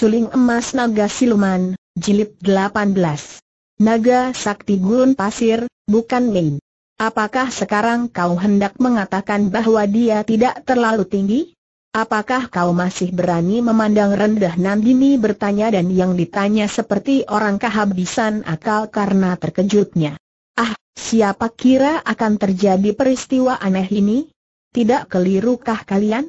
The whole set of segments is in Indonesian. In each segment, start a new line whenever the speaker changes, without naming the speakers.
Suling Emas Naga Siluman, Jilid 18. Naga Sakti Gurun Pasir, bukan main. Apakah sekarang kau hendak mengatakan bahwa dia tidak terlalu tinggi? Apakah kau masih berani memandang rendah Nandini bertanya dan yang ditanya seperti orang kehabisan akal karena terkejutnya? Ah, siapa kira akan terjadi peristiwa aneh ini? Tidak kelirukah kalian?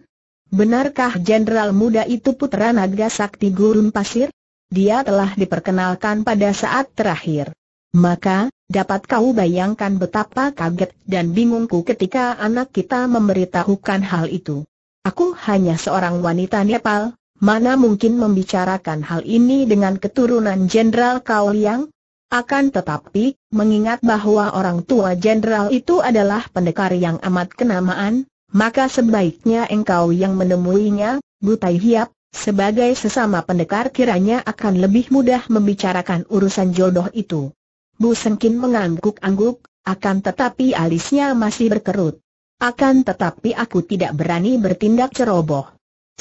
Benarkah jenderal muda itu putra naga sakti gurun pasir? Dia telah diperkenalkan pada saat terakhir. Maka, dapat kau bayangkan betapa kaget dan bingungku ketika anak kita memberitahukan hal itu. Aku hanya seorang wanita Nepal, mana mungkin membicarakan hal ini dengan keturunan Jenderal kau Liang? Akan tetapi, mengingat bahwa orang tua jenderal itu adalah pendekar yang amat kenamaan, maka sebaiknya engkau yang menemuinya, Butai Hiap, sebagai sesama pendekar kiranya akan lebih mudah membicarakan urusan jodoh itu. Bu Sengkin mengangguk-angguk, akan tetapi alisnya masih berkerut. Akan tetapi aku tidak berani bertindak ceroboh.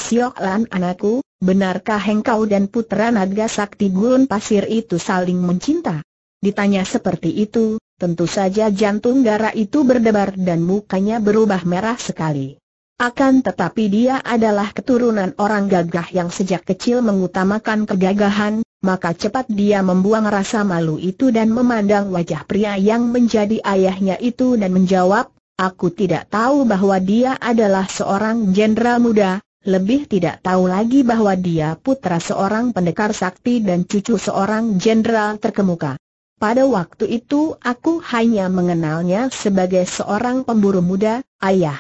Siok Lan anakku, benarkah engkau dan putra naga sakti gurun pasir itu saling mencinta? Ditanya seperti itu, Tentu saja jantung Gara itu berdebar dan mukanya berubah merah sekali. Akan tetapi dia adalah keturunan orang gagah yang sejak kecil mengutamakan kegagahan, maka cepat dia membuang rasa malu itu dan memandang wajah pria yang menjadi ayahnya itu dan menjawab, aku tidak tahu bahwa dia adalah seorang jenderal muda, lebih tidak tahu lagi bahwa dia putra seorang pendekar sakti dan cucu seorang jenderal terkemuka. Pada waktu itu aku hanya mengenalnya sebagai seorang pemburu muda, ayah.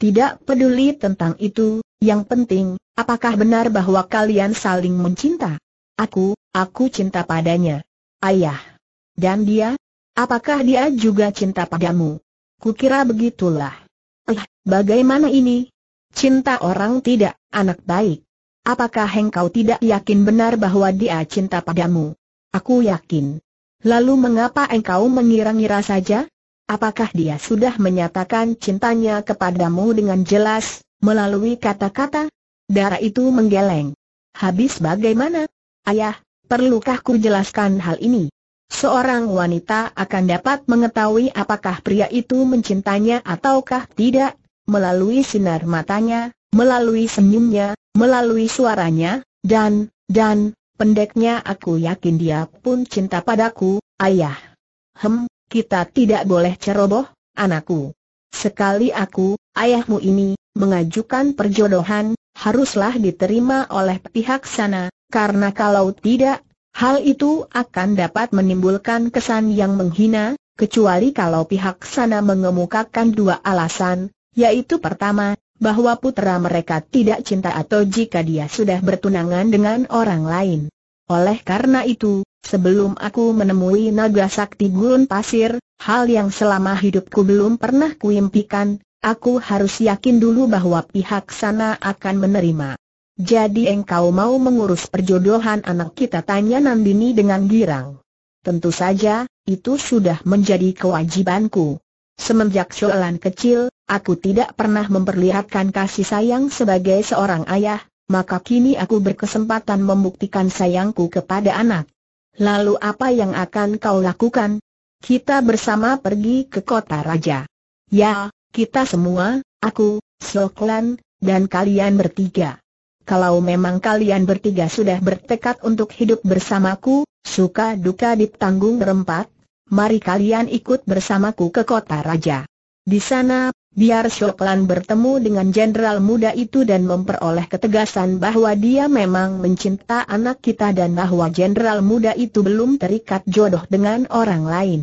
Tidak peduli tentang itu, yang penting, apakah benar bahwa kalian saling mencinta? Aku, aku cinta padanya. Ayah. Dan dia? Apakah dia juga cinta padamu? Kukira begitulah. Eh, bagaimana ini? Cinta orang tidak, anak baik. Apakah engkau tidak yakin benar bahwa dia cinta padamu? Aku yakin. Lalu mengapa engkau mengira-ngira saja? Apakah dia sudah menyatakan cintanya kepadamu dengan jelas, melalui kata-kata? Darah itu menggeleng. Habis bagaimana? Ayah, perlukah ku jelaskan hal ini? Seorang wanita akan dapat mengetahui apakah pria itu mencintanya ataukah tidak, melalui sinar matanya, melalui senyumnya, melalui suaranya, dan, dan, Pendeknya aku yakin dia pun cinta padaku, ayah. Hem, kita tidak boleh ceroboh, anakku. Sekali aku, ayahmu ini, mengajukan perjodohan, haruslah diterima oleh pihak sana, karena kalau tidak, hal itu akan dapat menimbulkan kesan yang menghina, kecuali kalau pihak sana mengemukakan dua alasan, yaitu pertama, bahwa putera mereka tidak cinta atau jika dia sudah bertunangan dengan orang lain. Oleh karena itu, sebelum aku menemui naga sakti gurun pasir, hal yang selama hidupku belum pernah kuimpikan, aku harus yakin dulu bahwa pihak sana akan menerima. Jadi engkau mau mengurus perjodohan anak kita tanya Nandini dengan girang. Tentu saja, itu sudah menjadi kewajibanku. Semenjak Sholan kecil, Aku tidak pernah memperlihatkan kasih sayang sebagai seorang ayah, maka kini aku berkesempatan membuktikan sayangku kepada anak. Lalu apa yang akan kau lakukan? Kita bersama pergi ke kota raja. Ya, kita semua, aku, Soklan, dan kalian bertiga. Kalau memang kalian bertiga sudah bertekad untuk hidup bersamaku, suka duka ditanggung berempat, mari kalian ikut bersamaku ke kota raja. Di sana, Biar Shoklan bertemu dengan jenderal muda itu dan memperoleh ketegasan bahwa dia memang mencinta anak kita dan bahwa jenderal muda itu belum terikat jodoh dengan orang lain.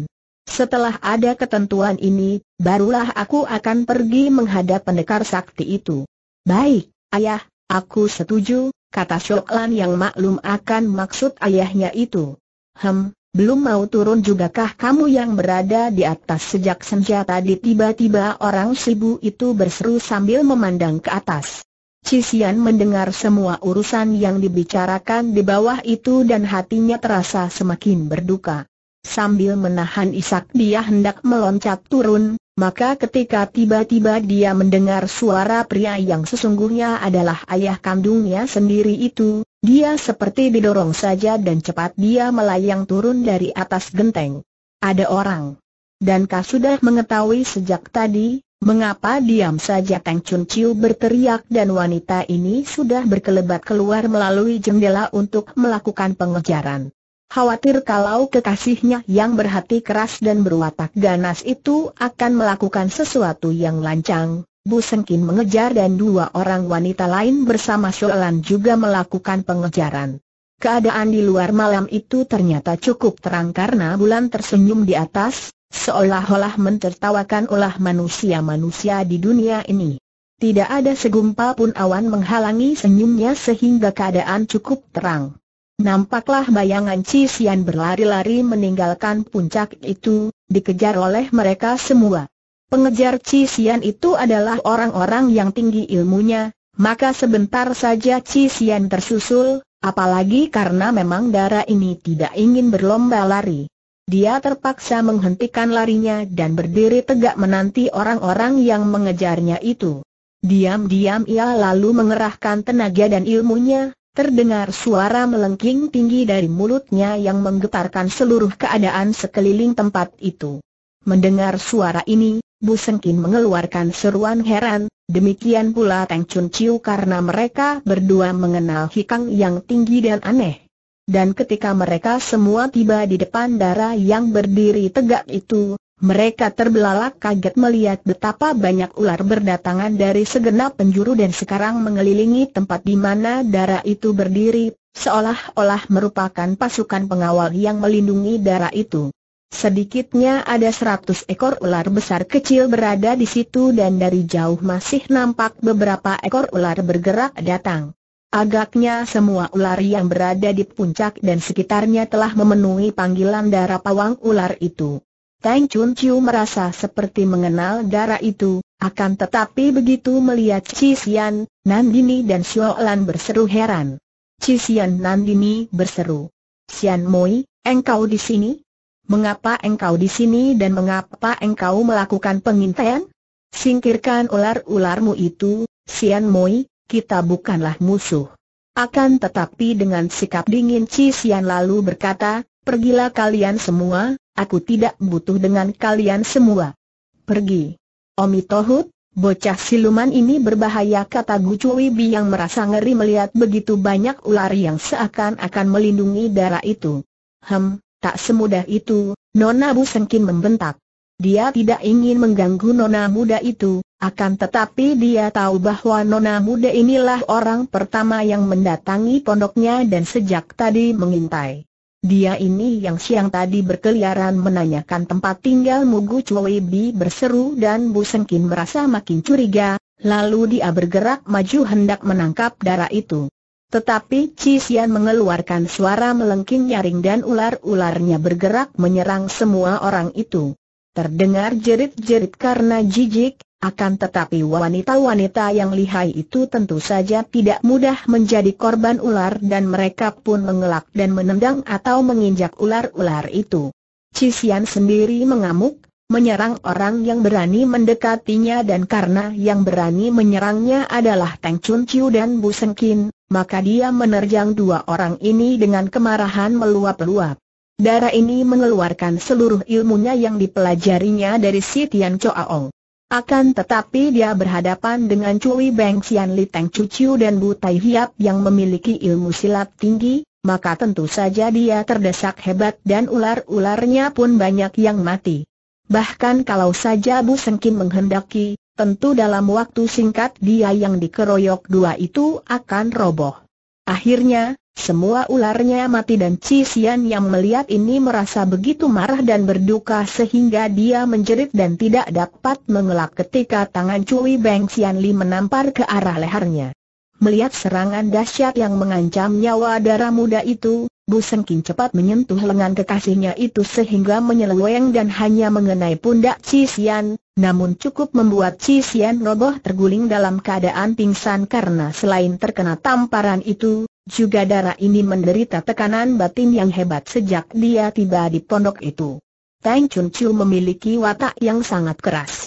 Setelah ada ketentuan ini, barulah aku akan pergi menghadap pendekar sakti itu. Baik, ayah, aku setuju, kata Shoklan yang maklum akan maksud ayahnya itu. Hem, belum mau turun juga kah kamu yang berada di atas sejak senja tadi tiba-tiba orang sibu itu berseru sambil memandang ke atas. Cisian mendengar semua urusan yang dibicarakan di bawah itu dan hatinya terasa semakin berduka. Sambil menahan isak dia hendak meloncat turun, maka ketika tiba-tiba dia mendengar suara pria yang sesungguhnya adalah ayah kandungnya sendiri itu, dia seperti didorong saja dan cepat dia melayang turun dari atas genteng. Ada orang. Dan kau sudah mengetahui sejak tadi, mengapa diam saja Kang Chun Chiu berteriak dan wanita ini sudah berkelebat keluar melalui jendela untuk melakukan pengejaran. Khawatir kalau kekasihnya yang berhati keras dan berwatak ganas itu akan melakukan sesuatu yang lancang, Bu Sengkin mengejar dan dua orang wanita lain bersama Sholan juga melakukan pengejaran. Keadaan di luar malam itu ternyata cukup terang karena bulan tersenyum di atas, seolah-olah mentertawakan olah manusia-manusia di dunia ini. Tidak ada segumpal pun awan menghalangi senyumnya sehingga keadaan cukup terang. Nampaklah bayangan Cisian berlari-lari meninggalkan puncak itu, dikejar oleh mereka semua. Pengejar Cisian itu adalah orang-orang yang tinggi ilmunya, maka sebentar saja Cisian tersusul, apalagi karena memang darah ini tidak ingin berlomba lari. Dia terpaksa menghentikan larinya dan berdiri tegak menanti orang-orang yang mengejarnya itu. Diam-diam ia lalu mengerahkan tenaga dan ilmunya, terdengar suara melengking tinggi dari mulutnya yang menggetarkan seluruh keadaan sekeliling tempat itu. Mendengar suara ini, Bu Sengkin mengeluarkan seruan heran, demikian pula Teng Chun Chiu karena mereka berdua mengenal hikang yang tinggi dan aneh. Dan ketika mereka semua tiba di depan darah yang berdiri tegak itu, mereka terbelalak kaget melihat betapa banyak ular berdatangan dari segenap penjuru dan sekarang mengelilingi tempat di mana darah itu berdiri, seolah-olah merupakan pasukan pengawal yang melindungi darah itu. Sedikitnya ada seratus ekor ular besar kecil berada di situ dan dari jauh masih nampak beberapa ekor ular bergerak datang. Agaknya semua ular yang berada di puncak dan sekitarnya telah memenuhi panggilan darah pawang ular itu. Tang Chun Chiu merasa seperti mengenal darah itu, akan tetapi begitu melihat Nan Nandini dan Xiao Lan berseru heran. Nan Nandini berseru. Xian Moi, engkau di sini? Mengapa engkau di sini dan mengapa engkau melakukan pengintaian? Singkirkan ular-ularmu itu, Sian Moi, kita bukanlah musuh. Akan tetapi dengan sikap dingin Ci Sian lalu berkata, pergilah kalian semua, aku tidak butuh dengan kalian semua. Pergi. Omi Tohut, Bocah siluman ini berbahaya kata Gu Cui yang merasa ngeri melihat begitu banyak ular yang seakan-akan melindungi darah itu. Hem, Tak semudah itu, Nona Bu Sengkin membentak. Dia tidak ingin mengganggu Nona muda itu, akan tetapi dia tahu bahwa Nona muda inilah orang pertama yang mendatangi pondoknya dan sejak tadi mengintai. Dia ini yang siang tadi berkeliaran menanyakan tempat tinggal Mugu Chui Bi berseru dan Bu Sengkin merasa makin curiga, lalu dia bergerak maju hendak menangkap darah itu. Tetapi Cisian mengeluarkan suara melengking nyaring dan ular-ularnya bergerak menyerang semua orang itu. Terdengar jerit-jerit karena jijik, akan tetapi wanita-wanita yang lihai itu tentu saja tidak mudah menjadi korban ular dan mereka pun mengelak dan menendang atau menginjak ular-ular itu. Cisian sendiri mengamuk, menyerang orang yang berani mendekatinya dan karena yang berani menyerangnya adalah Tang Chun Chiu dan Bu Sengkin, maka dia menerjang dua orang ini dengan kemarahan meluap-luap. Darah ini mengeluarkan seluruh ilmunya yang dipelajarinya dari si Tian Choaong. Akan tetapi dia berhadapan dengan Cui Beng Xian Li Tang Chu Chiu dan Bu Tai Hiap yang memiliki ilmu silat tinggi, maka tentu saja dia terdesak hebat dan ular-ularnya pun banyak yang mati. Bahkan kalau saja Bu Sengkim menghendaki, tentu dalam waktu singkat dia yang dikeroyok dua itu akan roboh. Akhirnya, semua ularnya mati dan Cisian yang melihat ini merasa begitu marah dan berduka sehingga dia menjerit dan tidak dapat mengelak ketika tangan Cui Beng Xian Li menampar ke arah lehernya. Melihat serangan dahsyat yang mengancam nyawa darah muda itu, Bu Sengking cepat menyentuh lengan kekasihnya itu sehingga menyeleweng dan hanya mengenai pundak Cisian, namun cukup membuat Cisian roboh terguling dalam keadaan pingsan karena selain terkena tamparan itu, juga darah ini menderita tekanan batin yang hebat sejak dia tiba di pondok itu. Tang Chun Chu memiliki watak yang sangat keras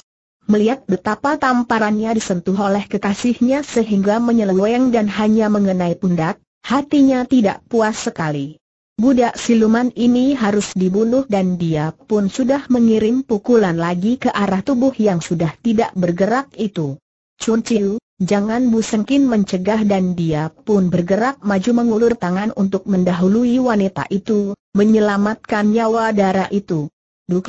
melihat betapa tamparannya disentuh oleh kekasihnya sehingga menyeleweng dan hanya mengenai pundak, hatinya tidak puas sekali. Budak siluman ini harus dibunuh dan dia pun sudah mengirim pukulan lagi ke arah tubuh yang sudah tidak bergerak itu. Chun Chiu, jangan Bu Sengkin mencegah dan dia pun bergerak maju mengulur tangan untuk mendahului wanita itu, menyelamatkan nyawa darah itu. Duk,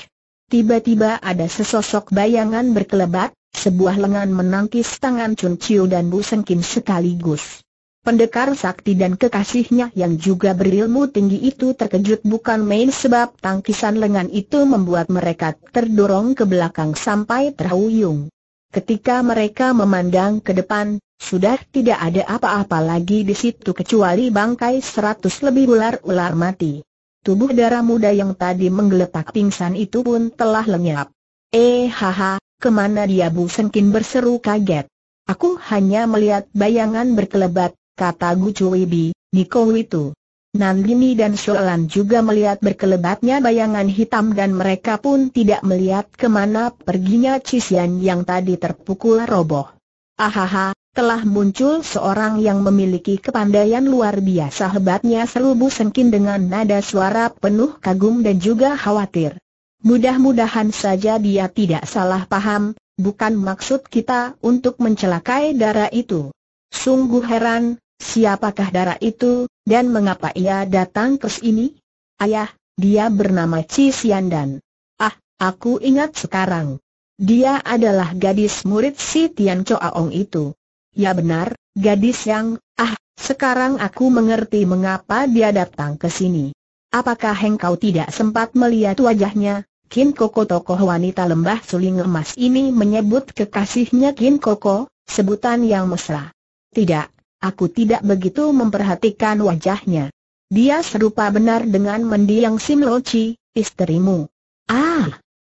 Tiba-tiba ada sesosok bayangan berkelebat, sebuah lengan menangkis tangan Chun Chiu dan Bu Seng Kim sekaligus. Pendekar sakti dan kekasihnya yang juga berilmu tinggi itu terkejut bukan main sebab tangkisan lengan itu membuat mereka terdorong ke belakang sampai terhuyung. Ketika mereka memandang ke depan, sudah tidak ada apa-apa lagi di situ kecuali bangkai seratus lebih ular-ular mati. Tubuh darah muda yang tadi menggeletak pingsan itu pun telah lenyap. Eh haha, kemana dia Bu Sengkin berseru kaget. Aku hanya melihat bayangan berkelebat, kata Gu Cui Bi, Niko Witu. itu. Nandini dan Sholan juga melihat berkelebatnya bayangan hitam dan mereka pun tidak melihat kemana perginya Cisian yang tadi terpukul roboh. Ahaha, ah, telah muncul seorang yang memiliki kepandaian luar biasa hebatnya serubu sengkin dengan nada suara penuh kagum dan juga khawatir. Mudah-mudahan saja dia tidak salah paham, bukan maksud kita untuk mencelakai darah itu. Sungguh heran, siapakah darah itu, dan mengapa ia datang ke sini? Ayah, dia bernama Ci Siandan. Ah, aku ingat sekarang. Dia adalah gadis murid si Tian Choaong itu. Ya benar, gadis yang, ah, sekarang aku mengerti mengapa dia datang ke sini. Apakah engkau tidak sempat melihat wajahnya? Kin Koko tokoh wanita lembah suling emas ini menyebut kekasihnya Kin Koko, sebutan yang mesra. Tidak, aku tidak begitu memperhatikan wajahnya. Dia serupa benar dengan mendiang Sim Chi, istrimu. Ah,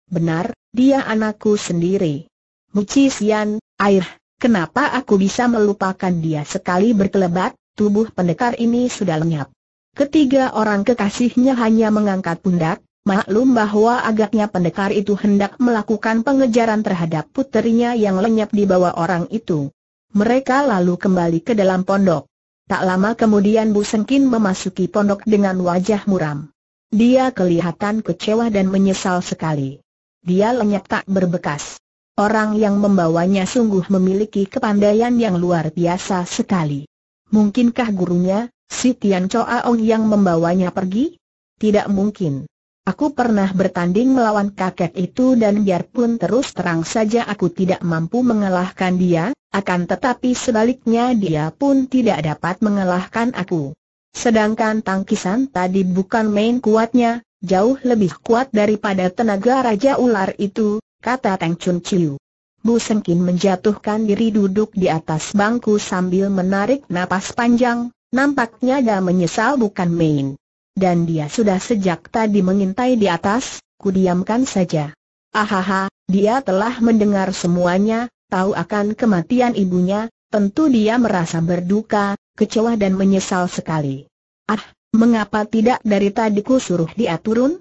benar, dia anakku sendiri. Muci Sian, air, Kenapa aku bisa melupakan dia sekali berkelebat, tubuh pendekar ini sudah lenyap. Ketiga orang kekasihnya hanya mengangkat pundak, maklum bahwa agaknya pendekar itu hendak melakukan pengejaran terhadap puterinya yang lenyap di bawah orang itu. Mereka lalu kembali ke dalam pondok. Tak lama kemudian Bu Sengkin memasuki pondok dengan wajah muram. Dia kelihatan kecewa dan menyesal sekali. Dia lenyap tak berbekas. Orang yang membawanya sungguh memiliki kepandaian yang luar biasa sekali. Mungkinkah gurunya, si Tian Choa Ong yang membawanya pergi? Tidak mungkin. Aku pernah bertanding melawan kakek itu dan biarpun terus terang saja aku tidak mampu mengalahkan dia, akan tetapi sebaliknya dia pun tidak dapat mengalahkan aku. Sedangkan tangkisan tadi bukan main kuatnya, jauh lebih kuat daripada tenaga Raja Ular itu, kata Teng Chun Chiu. Bu Sengkin menjatuhkan diri duduk di atas bangku sambil menarik napas panjang, nampaknya dia menyesal bukan main. Dan dia sudah sejak tadi mengintai di atas, kudiamkan saja. Ahaha, dia telah mendengar semuanya, tahu akan kematian ibunya, tentu dia merasa berduka, kecewa dan menyesal sekali. Ah, mengapa tidak dari tadi ku suruh dia turun?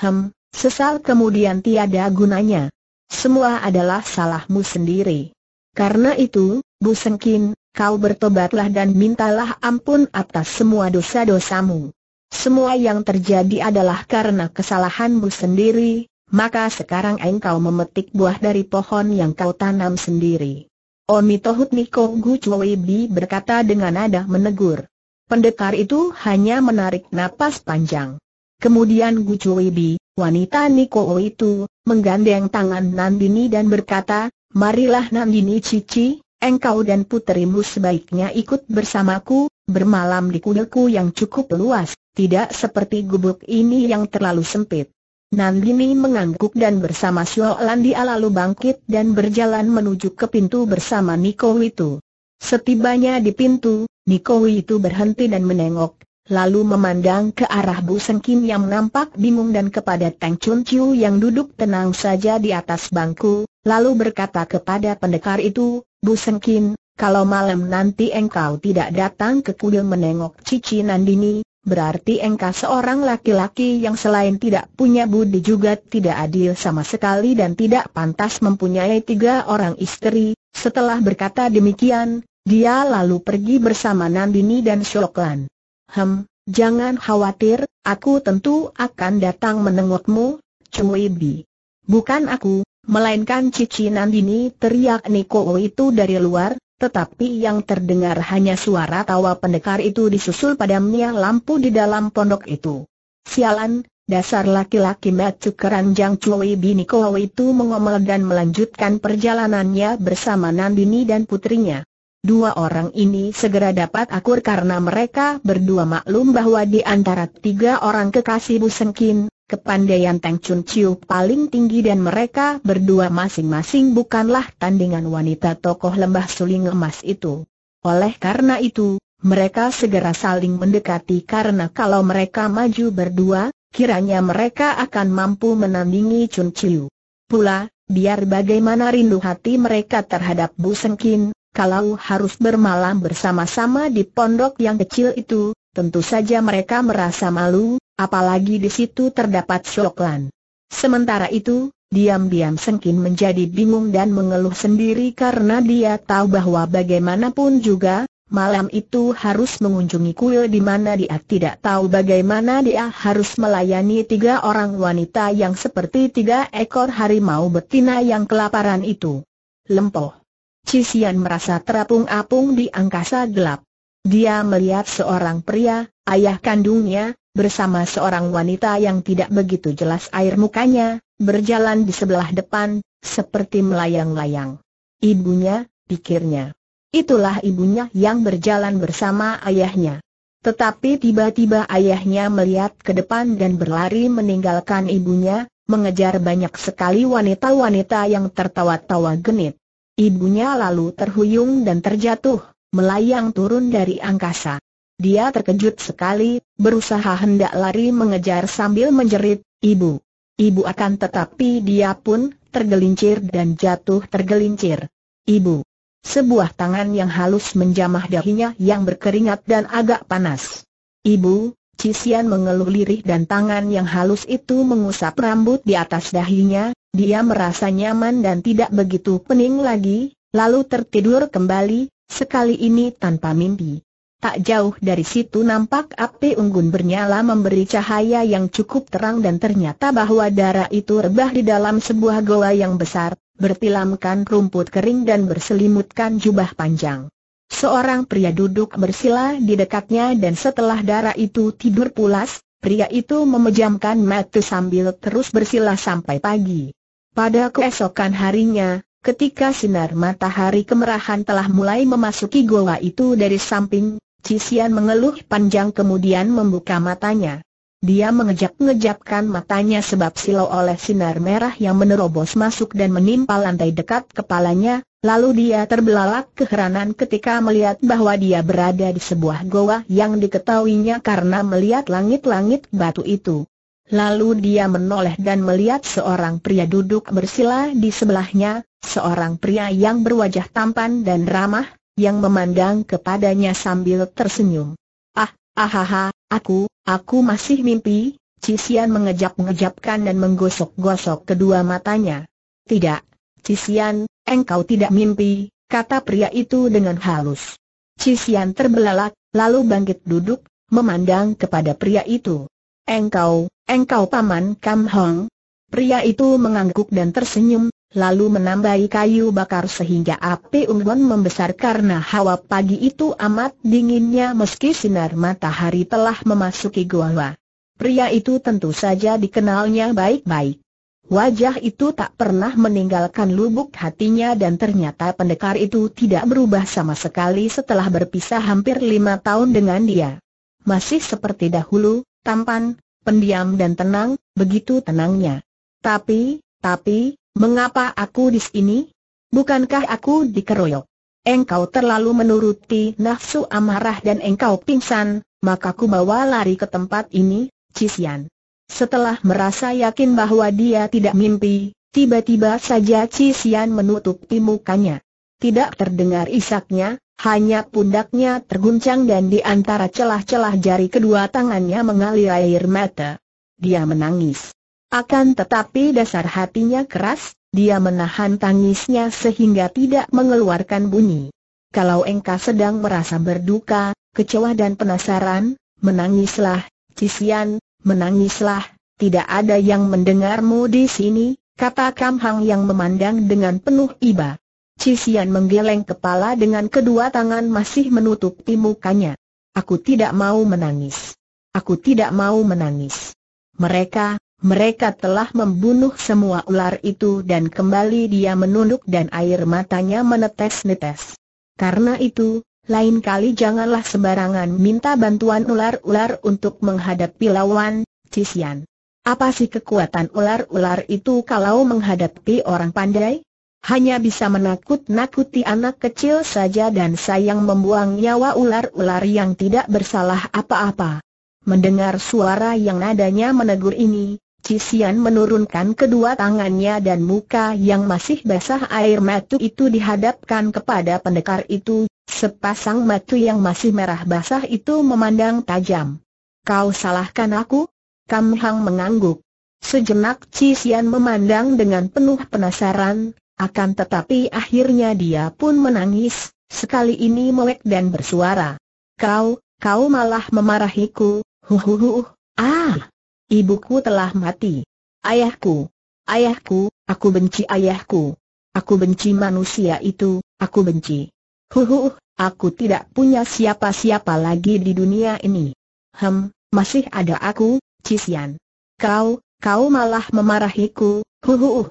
Hem, Sesal kemudian tiada gunanya. Semua adalah salahmu sendiri. Karena itu, Bu Sengkin, kau bertobatlah dan mintalah ampun atas semua dosa-dosamu. Semua yang terjadi adalah karena kesalahanmu sendiri, maka sekarang engkau memetik buah dari pohon yang kau tanam sendiri. Oni Tohut Niko Gu Bi berkata dengan nada menegur. Pendekar itu hanya menarik napas panjang. Kemudian Gu Bi Wanita Nikoo itu, menggandeng tangan Nandini dan berkata, Marilah Nandini Cici, engkau dan puterimu sebaiknya ikut bersamaku, bermalam di kudaku yang cukup luas, tidak seperti gubuk ini yang terlalu sempit. Nandini mengangguk dan bersama Siolandia lalu bangkit dan berjalan menuju ke pintu bersama Niko itu. Setibanya di pintu, Niko itu berhenti dan menengok, lalu memandang ke arah Bu Sengkim yang nampak bingung dan kepada Tang Chun Chiu yang duduk tenang saja di atas bangku, lalu berkata kepada pendekar itu, Bu Sengkim, kalau malam nanti engkau tidak datang ke kuil menengok Cici Nandini, berarti engkau seorang laki-laki yang selain tidak punya budi juga tidak adil sama sekali dan tidak pantas mempunyai tiga orang istri. Setelah berkata demikian, dia lalu pergi bersama Nandini dan Shoklan. Hem, jangan khawatir, aku tentu akan datang menengokmu, Cui Bi. Bukan aku, melainkan Cici Nandini teriak Niko itu dari luar, tetapi yang terdengar hanya suara tawa pendekar itu disusul padamnya lampu di dalam pondok itu. Sialan, dasar laki-laki macu keranjang Cui Bi Niko itu mengomel dan melanjutkan perjalanannya bersama Nandini dan putrinya. Dua orang ini segera dapat akur karena mereka berdua maklum bahwa di antara tiga orang kekasih Bu Sengkin, kepandaian Teng Chun Chiu paling tinggi dan mereka berdua masing-masing bukanlah tandingan wanita tokoh lembah suling emas itu. Oleh karena itu, mereka segera saling mendekati karena kalau mereka maju berdua, kiranya mereka akan mampu menandingi Chun Chiu. Pula, biar bagaimana rindu hati mereka terhadap Bu Sengkin, kalau harus bermalam bersama-sama di pondok yang kecil itu, tentu saja mereka merasa malu, apalagi di situ terdapat Soklan. Sementara itu, diam-diam Sengkin menjadi bingung dan mengeluh sendiri karena dia tahu bahwa bagaimanapun juga, malam itu harus mengunjungi kuil di mana dia tidak tahu bagaimana dia harus melayani tiga orang wanita yang seperti tiga ekor harimau betina yang kelaparan itu. Lempoh. Cisian merasa terapung-apung di angkasa gelap. Dia melihat seorang pria, ayah kandungnya, bersama seorang wanita yang tidak begitu jelas air mukanya, berjalan di sebelah depan, seperti melayang-layang. Ibunya, pikirnya. Itulah ibunya yang berjalan bersama ayahnya. Tetapi tiba-tiba ayahnya melihat ke depan dan berlari meninggalkan ibunya, mengejar banyak sekali wanita-wanita yang tertawa-tawa genit. Ibunya lalu terhuyung dan terjatuh, melayang turun dari angkasa. Dia terkejut sekali, berusaha hendak lari mengejar sambil menjerit, Ibu. Ibu akan tetapi dia pun tergelincir dan jatuh tergelincir. Ibu. Sebuah tangan yang halus menjamah dahinya yang berkeringat dan agak panas. Ibu, Cisian mengeluh lirih dan tangan yang halus itu mengusap rambut di atas dahinya, dia merasa nyaman dan tidak begitu pening lagi, lalu tertidur kembali, sekali ini tanpa mimpi. Tak jauh dari situ nampak api unggun bernyala memberi cahaya yang cukup terang dan ternyata bahwa darah itu rebah di dalam sebuah goa yang besar, bertilamkan rumput kering dan berselimutkan jubah panjang. Seorang pria duduk bersila di dekatnya dan setelah darah itu tidur pulas, pria itu memejamkan mata sambil terus bersila sampai pagi. Pada keesokan harinya, ketika sinar matahari kemerahan telah mulai memasuki goa itu dari samping, Cisian mengeluh panjang kemudian membuka matanya. Dia mengejap-ngejapkan matanya sebab silau oleh sinar merah yang menerobos masuk dan menimpa lantai dekat kepalanya, lalu dia terbelalak keheranan ketika melihat bahwa dia berada di sebuah goa yang diketahuinya karena melihat langit-langit batu itu. Lalu dia menoleh dan melihat seorang pria duduk bersila di sebelahnya, seorang pria yang berwajah tampan dan ramah, yang memandang kepadanya sambil tersenyum. Ahaha, aku, aku masih mimpi, Cisian mengejap-ngejapkan dan menggosok-gosok kedua matanya. Tidak, Cisian, engkau tidak mimpi, kata pria itu dengan halus. Cisian terbelalak, lalu bangkit duduk, memandang kepada pria itu. Engkau, engkau paman Kam Hong. Pria itu mengangguk dan tersenyum, lalu menambahi kayu bakar sehingga api unggun membesar karena hawa pagi itu amat dinginnya meski sinar matahari telah memasuki gua. Pria itu tentu saja dikenalnya baik-baik. Wajah itu tak pernah meninggalkan lubuk hatinya dan ternyata pendekar itu tidak berubah sama sekali setelah berpisah hampir lima tahun dengan dia. Masih seperti dahulu, tampan, pendiam dan tenang, begitu tenangnya. Tapi, tapi, Mengapa aku di sini? Bukankah aku dikeroyok? Engkau terlalu menuruti nafsu amarah dan engkau pingsan, maka ku bawa lari ke tempat ini, Cisian. Setelah merasa yakin bahwa dia tidak mimpi, tiba-tiba saja Cisian menutupi mukanya. Tidak terdengar isaknya, hanya pundaknya terguncang dan di antara celah-celah jari kedua tangannya mengalir air mata. Dia menangis. Akan tetapi dasar hatinya keras, dia menahan tangisnya sehingga tidak mengeluarkan bunyi. Kalau engkau sedang merasa berduka, kecewa dan penasaran, menangislah, Cisian, menangislah, tidak ada yang mendengarmu di sini, kata Kam Hang yang memandang dengan penuh iba. Cisian menggeleng kepala dengan kedua tangan masih menutupi mukanya. Aku tidak mau menangis. Aku tidak mau menangis. Mereka, mereka telah membunuh semua ular itu dan kembali dia menunduk dan air matanya menetes-netes. Karena itu, lain kali janganlah sembarangan minta bantuan ular-ular untuk menghadapi lawan, Cisian. Apa sih kekuatan ular-ular itu kalau menghadapi orang pandai? Hanya bisa menakut-nakuti anak kecil saja dan sayang membuang nyawa ular-ular yang tidak bersalah apa-apa. Mendengar suara yang nadanya menegur ini, Cisian menurunkan kedua tangannya dan muka yang masih basah air mata itu dihadapkan kepada pendekar itu, sepasang mata yang masih merah basah itu memandang tajam. Kau salahkan aku? Kam Hang mengangguk. Sejenak Cisian memandang dengan penuh penasaran, akan tetapi akhirnya dia pun menangis, sekali ini melek dan bersuara. Kau, kau malah memarahiku, huhuhuh, ah! Ibuku telah mati. Ayahku. Ayahku, aku benci ayahku. Aku benci manusia itu, aku benci. hu, aku tidak punya siapa-siapa lagi di dunia ini. Hem, masih ada aku, Cisian. Kau, kau malah memarahiku, hu.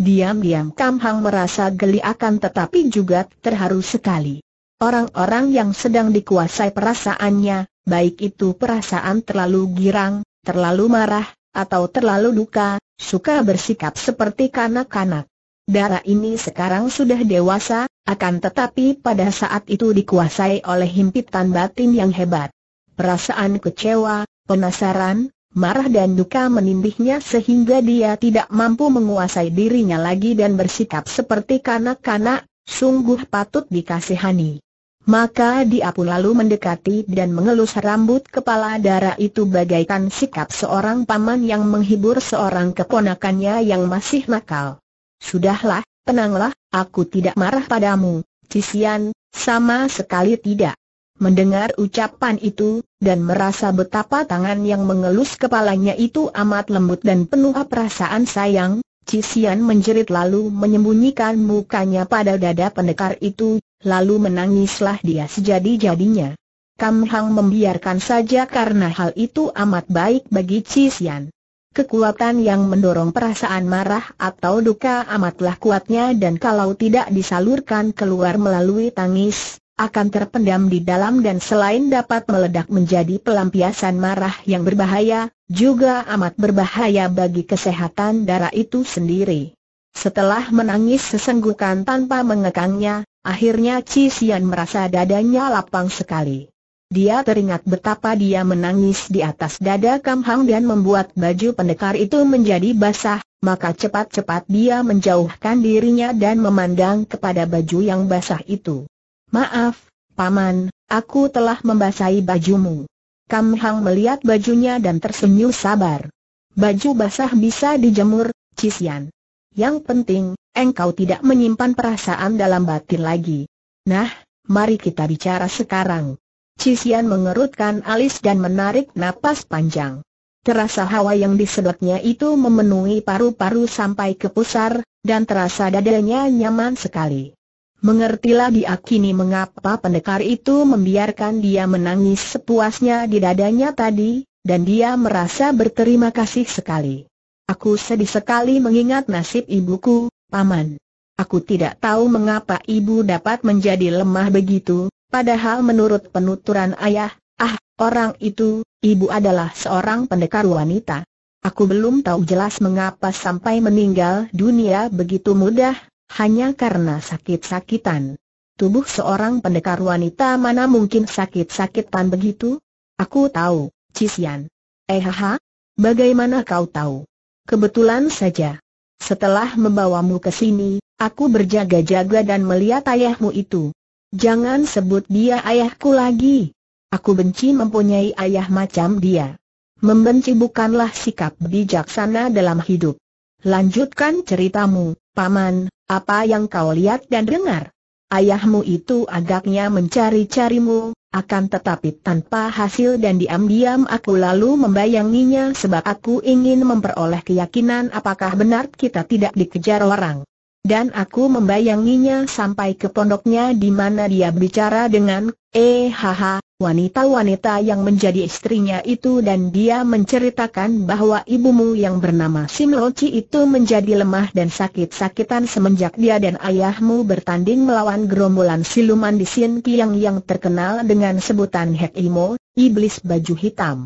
Diam-diam Kam Hang merasa geli akan tetapi juga terharu sekali. Orang-orang yang sedang dikuasai perasaannya, baik itu perasaan terlalu girang, terlalu marah, atau terlalu duka, suka bersikap seperti kanak-kanak. Darah ini sekarang sudah dewasa, akan tetapi pada saat itu dikuasai oleh himpitan batin yang hebat. Perasaan kecewa, penasaran, marah dan duka menindihnya sehingga dia tidak mampu menguasai dirinya lagi dan bersikap seperti kanak-kanak, sungguh patut dikasihani. Maka dia pun lalu mendekati dan mengelus rambut kepala darah itu bagaikan sikap seorang paman yang menghibur seorang keponakannya yang masih nakal. Sudahlah, tenanglah, aku tidak marah padamu, Cisian, sama sekali tidak. Mendengar ucapan itu, dan merasa betapa tangan yang mengelus kepalanya itu amat lembut dan penuh perasaan sayang, Cisian menjerit lalu menyembunyikan mukanya pada dada pendekar itu, lalu menangislah dia sejadi-jadinya. Kam Hang membiarkan saja karena hal itu amat baik bagi Cisian. Kekuatan yang mendorong perasaan marah atau duka amatlah kuatnya dan kalau tidak disalurkan keluar melalui tangis, akan terpendam di dalam dan selain dapat meledak menjadi pelampiasan marah yang berbahaya, juga amat berbahaya bagi kesehatan darah itu sendiri. Setelah menangis sesenggukan tanpa mengekangnya, akhirnya Chi Xian merasa dadanya lapang sekali. Dia teringat betapa dia menangis di atas dada Kam Hang dan membuat baju pendekar itu menjadi basah, maka cepat-cepat dia menjauhkan dirinya dan memandang kepada baju yang basah itu. Maaf, Paman, aku telah membasahi bajumu. Kam Hang melihat bajunya dan tersenyum sabar. Baju basah bisa dijemur, Cisian. Yang penting, engkau tidak menyimpan perasaan dalam batin lagi. Nah, mari kita bicara sekarang. Cisian mengerutkan alis dan menarik napas panjang. Terasa hawa yang disedotnya itu memenuhi paru-paru sampai ke pusar, dan terasa dadanya nyaman sekali. Mengertilah dia kini mengapa pendekar itu membiarkan dia menangis sepuasnya di dadanya tadi, dan dia merasa berterima kasih sekali. Aku sedih sekali mengingat nasib ibuku, Paman. Aku tidak tahu mengapa ibu dapat menjadi lemah begitu, padahal menurut penuturan ayah, ah, orang itu, ibu adalah seorang pendekar wanita. Aku belum tahu jelas mengapa sampai meninggal dunia begitu mudah, hanya karena sakit-sakitan. Tubuh seorang pendekar wanita mana mungkin sakit-sakitan begitu? Aku tahu, Cisian. Eh haha, bagaimana kau tahu? Kebetulan saja. Setelah membawamu ke sini, aku berjaga-jaga dan melihat ayahmu itu. Jangan sebut dia ayahku lagi. Aku benci mempunyai ayah macam dia. Membenci bukanlah sikap bijaksana dalam hidup. Lanjutkan ceritamu, Paman, apa yang kau lihat dan dengar? Ayahmu itu agaknya mencari-carimu, akan tetapi tanpa hasil dan diam-diam aku lalu membayanginya sebab aku ingin memperoleh keyakinan apakah benar kita tidak dikejar orang. Dan aku membayanginya sampai ke pondoknya di mana dia bicara dengan, eh haha, wanita-wanita yang menjadi istrinya itu dan dia menceritakan bahwa ibumu yang bernama Simloci itu menjadi lemah dan sakit-sakitan semenjak dia dan ayahmu bertanding melawan gerombolan siluman di Sien Kiang yang terkenal dengan sebutan Hek Imo, Iblis Baju Hitam.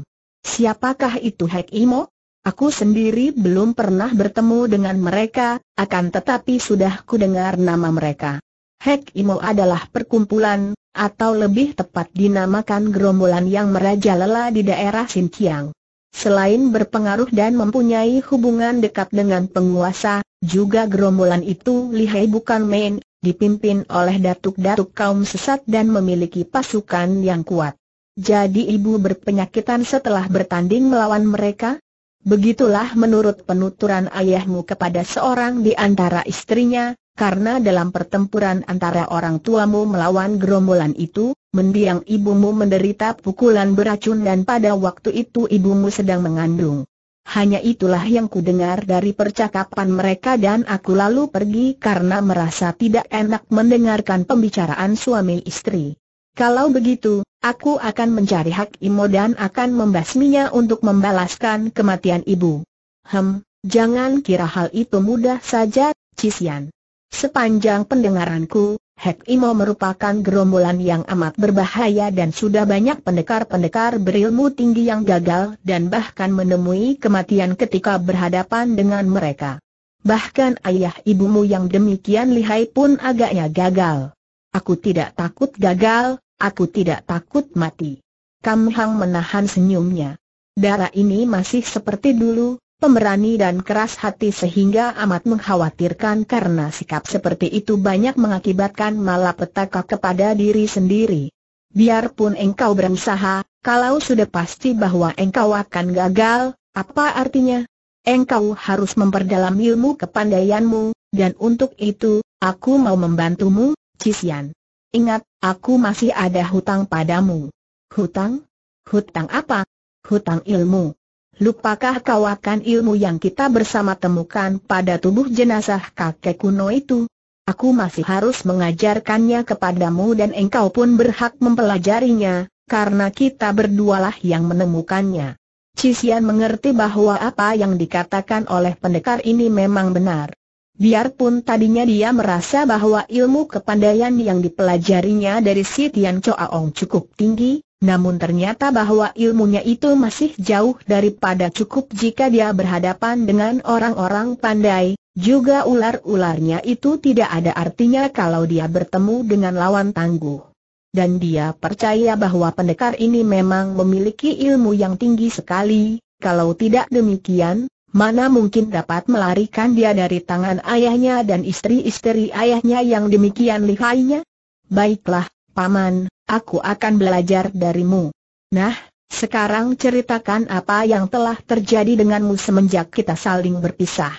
Siapakah itu Hek Imo? Aku sendiri belum pernah bertemu dengan mereka, akan tetapi sudah kudengar nama mereka. Hek Imo adalah perkumpulan, atau lebih tepat dinamakan gerombolan yang merajalela di daerah Sinkiang. Selain berpengaruh dan mempunyai hubungan dekat dengan penguasa, juga gerombolan itu lihai bukan main, dipimpin oleh datuk-datuk kaum sesat dan memiliki pasukan yang kuat. Jadi ibu berpenyakitan setelah bertanding melawan mereka? Begitulah menurut penuturan ayahmu kepada seorang di antara istrinya, karena dalam pertempuran antara orang tuamu melawan gerombolan itu, mendiang ibumu menderita pukulan beracun dan pada waktu itu ibumu sedang mengandung. Hanya itulah yang kudengar dari percakapan mereka dan aku lalu pergi karena merasa tidak enak mendengarkan pembicaraan suami istri. Kalau begitu, aku akan mencari hak Imo dan akan membasminya untuk membalaskan kematian ibu. Hem, jangan kira hal itu mudah saja, Cisian. Sepanjang pendengaranku, Hek Imo merupakan gerombolan yang amat berbahaya dan sudah banyak pendekar-pendekar berilmu tinggi yang gagal dan bahkan menemui kematian ketika berhadapan dengan mereka. Bahkan ayah ibumu yang demikian lihai pun agaknya gagal. Aku tidak takut gagal, aku tidak takut mati. Kam Hang menahan senyumnya. Darah ini masih seperti dulu, pemberani dan keras hati sehingga amat mengkhawatirkan karena sikap seperti itu banyak mengakibatkan malapetaka kepada diri sendiri. Biarpun engkau berusaha, kalau sudah pasti bahwa engkau akan gagal, apa artinya? Engkau harus memperdalam ilmu kepandaianmu, dan untuk itu, aku mau membantumu, Cisian. Ingat, aku masih ada hutang padamu. Hutang? Hutang apa? Hutang ilmu. Lupakah kau akan ilmu yang kita bersama temukan pada tubuh jenazah kakek kuno itu? Aku masih harus mengajarkannya kepadamu dan engkau pun berhak mempelajarinya, karena kita berdualah yang menemukannya. Cisian mengerti bahwa apa yang dikatakan oleh pendekar ini memang benar. Biarpun tadinya dia merasa bahwa ilmu kepandaian yang dipelajarinya dari si Tian Choaong cukup tinggi, namun ternyata bahwa ilmunya itu masih jauh daripada cukup jika dia berhadapan dengan orang-orang pandai, juga ular-ularnya itu tidak ada artinya kalau dia bertemu dengan lawan tangguh. Dan dia percaya bahwa pendekar ini memang memiliki ilmu yang tinggi sekali, kalau tidak demikian, mana mungkin dapat melarikan dia dari tangan ayahnya dan istri-istri ayahnya yang demikian lihainya? Baiklah, Paman, aku akan belajar darimu. Nah, sekarang ceritakan apa yang telah terjadi denganmu semenjak kita saling berpisah.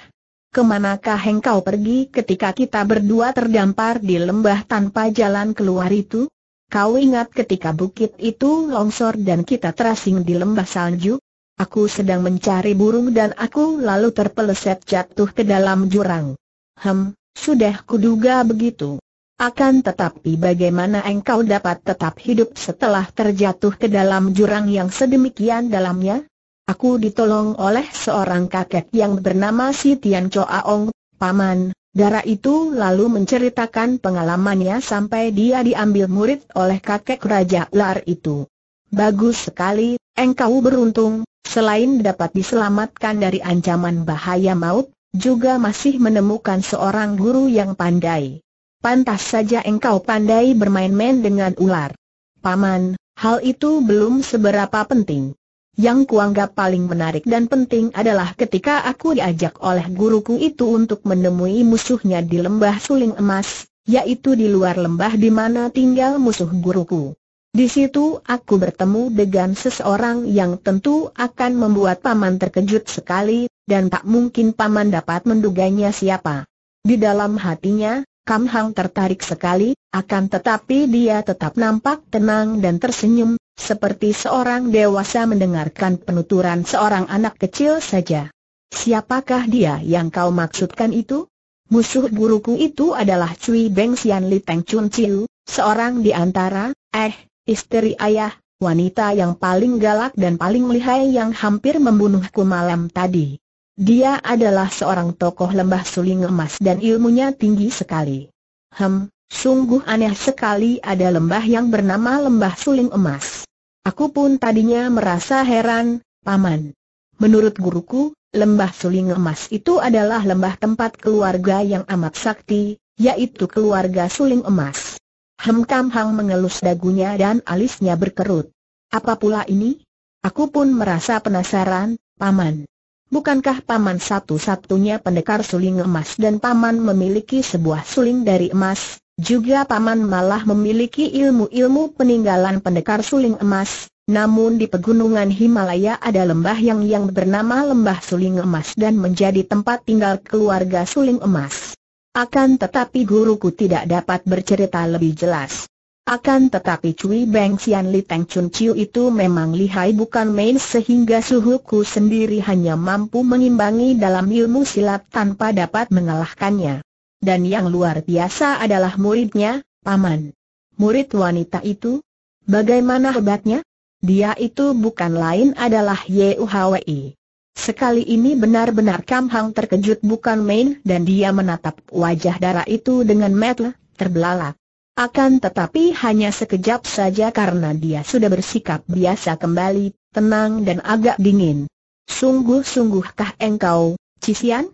Kemanakah engkau pergi ketika kita berdua terdampar di lembah tanpa jalan keluar itu? Kau ingat ketika bukit itu longsor dan kita terasing di lembah salju? Aku sedang mencari burung dan aku lalu terpeleset jatuh ke dalam jurang. Hem, sudah kuduga begitu. Akan tetapi bagaimana engkau dapat tetap hidup setelah terjatuh ke dalam jurang yang sedemikian dalamnya? Aku ditolong oleh seorang kakek yang bernama si Tian Choa Ong, paman. Darah itu lalu menceritakan pengalamannya sampai dia diambil murid oleh kakek Raja Lar itu. Bagus sekali, engkau beruntung, selain dapat diselamatkan dari ancaman bahaya maut, juga masih menemukan seorang guru yang pandai. Pantas saja engkau pandai bermain-main dengan ular. Paman, hal itu belum seberapa penting. Yang kuanggap paling menarik dan penting adalah ketika aku diajak oleh guruku itu untuk menemui musuhnya di lembah suling emas, yaitu di luar lembah di mana tinggal musuh guruku. Di situ aku bertemu dengan seseorang yang tentu akan membuat paman terkejut sekali, dan tak mungkin paman dapat menduganya siapa. Di dalam hatinya, Kam Hang tertarik sekali, akan tetapi dia tetap nampak tenang dan tersenyum, seperti seorang dewasa mendengarkan penuturan seorang anak kecil saja. Siapakah dia yang kau maksudkan itu? Musuh buruku itu adalah Cui Beng Xian Li Teng Chun Chiu, seorang di antara, eh, istri ayah, wanita yang paling galak dan paling lihai yang hampir membunuhku malam tadi. Dia adalah seorang tokoh lembah suling emas dan ilmunya tinggi sekali. Hem, sungguh aneh sekali ada lembah yang bernama lembah suling emas. Aku pun tadinya merasa heran, Paman. Menurut guruku, lembah suling emas itu adalah lembah tempat keluarga yang amat sakti, yaitu keluarga suling emas. Hem Kam Hang mengelus dagunya dan alisnya berkerut. Apa pula ini? Aku pun merasa penasaran, Paman. Bukankah paman satu-satunya pendekar suling emas dan paman memiliki sebuah suling dari emas, juga paman malah memiliki ilmu-ilmu peninggalan pendekar suling emas, namun di pegunungan Himalaya ada lembah yang yang bernama lembah suling emas dan menjadi tempat tinggal keluarga suling emas. Akan tetapi guruku tidak dapat bercerita lebih jelas. Akan tetapi Cui Beng Xian Li Teng Chun Chiu itu memang lihai bukan main sehingga suhuku sendiri hanya mampu mengimbangi dalam ilmu silat tanpa dapat mengalahkannya. Dan yang luar biasa adalah muridnya, Paman. Murid wanita itu? Bagaimana hebatnya? Dia itu bukan lain adalah Yeuhwei. Sekali ini benar-benar Kam Hang terkejut bukan main dan dia menatap wajah darah itu dengan metel, terbelalak. Akan tetapi hanya sekejap saja karena dia sudah bersikap biasa kembali, tenang dan agak dingin. Sungguh-sungguhkah engkau, Cisian?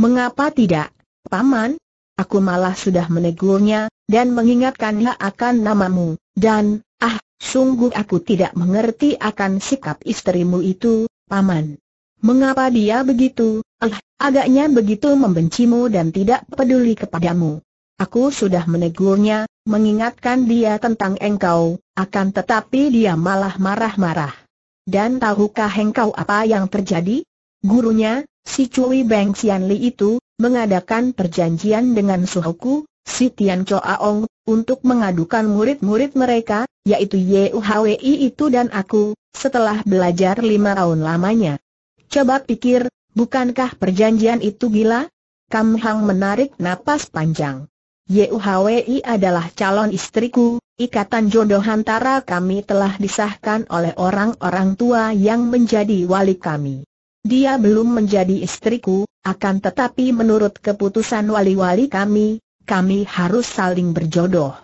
Mengapa tidak, Paman? Aku malah sudah menegurnya, dan mengingatkannya akan namamu, dan, ah, sungguh aku tidak mengerti akan sikap istrimu itu, Paman. Mengapa dia begitu, ah, agaknya begitu membencimu dan tidak peduli kepadamu. Aku sudah menegurnya, mengingatkan dia tentang engkau, akan tetapi dia malah marah-marah. Dan tahukah engkau apa yang terjadi? Gurunya, si Cui Beng Xian Li itu, mengadakan perjanjian dengan Suhoku, si Tian Cho Aong, untuk mengadukan murid-murid mereka, yaitu Yuhwi itu dan aku, setelah belajar lima tahun lamanya. Coba pikir, bukankah perjanjian itu gila? Kam Hang menarik napas panjang. Yuhwei adalah calon istriku, ikatan jodoh antara kami telah disahkan oleh orang-orang tua yang menjadi wali kami. Dia belum menjadi istriku, akan tetapi menurut keputusan wali-wali kami, kami harus saling berjodoh.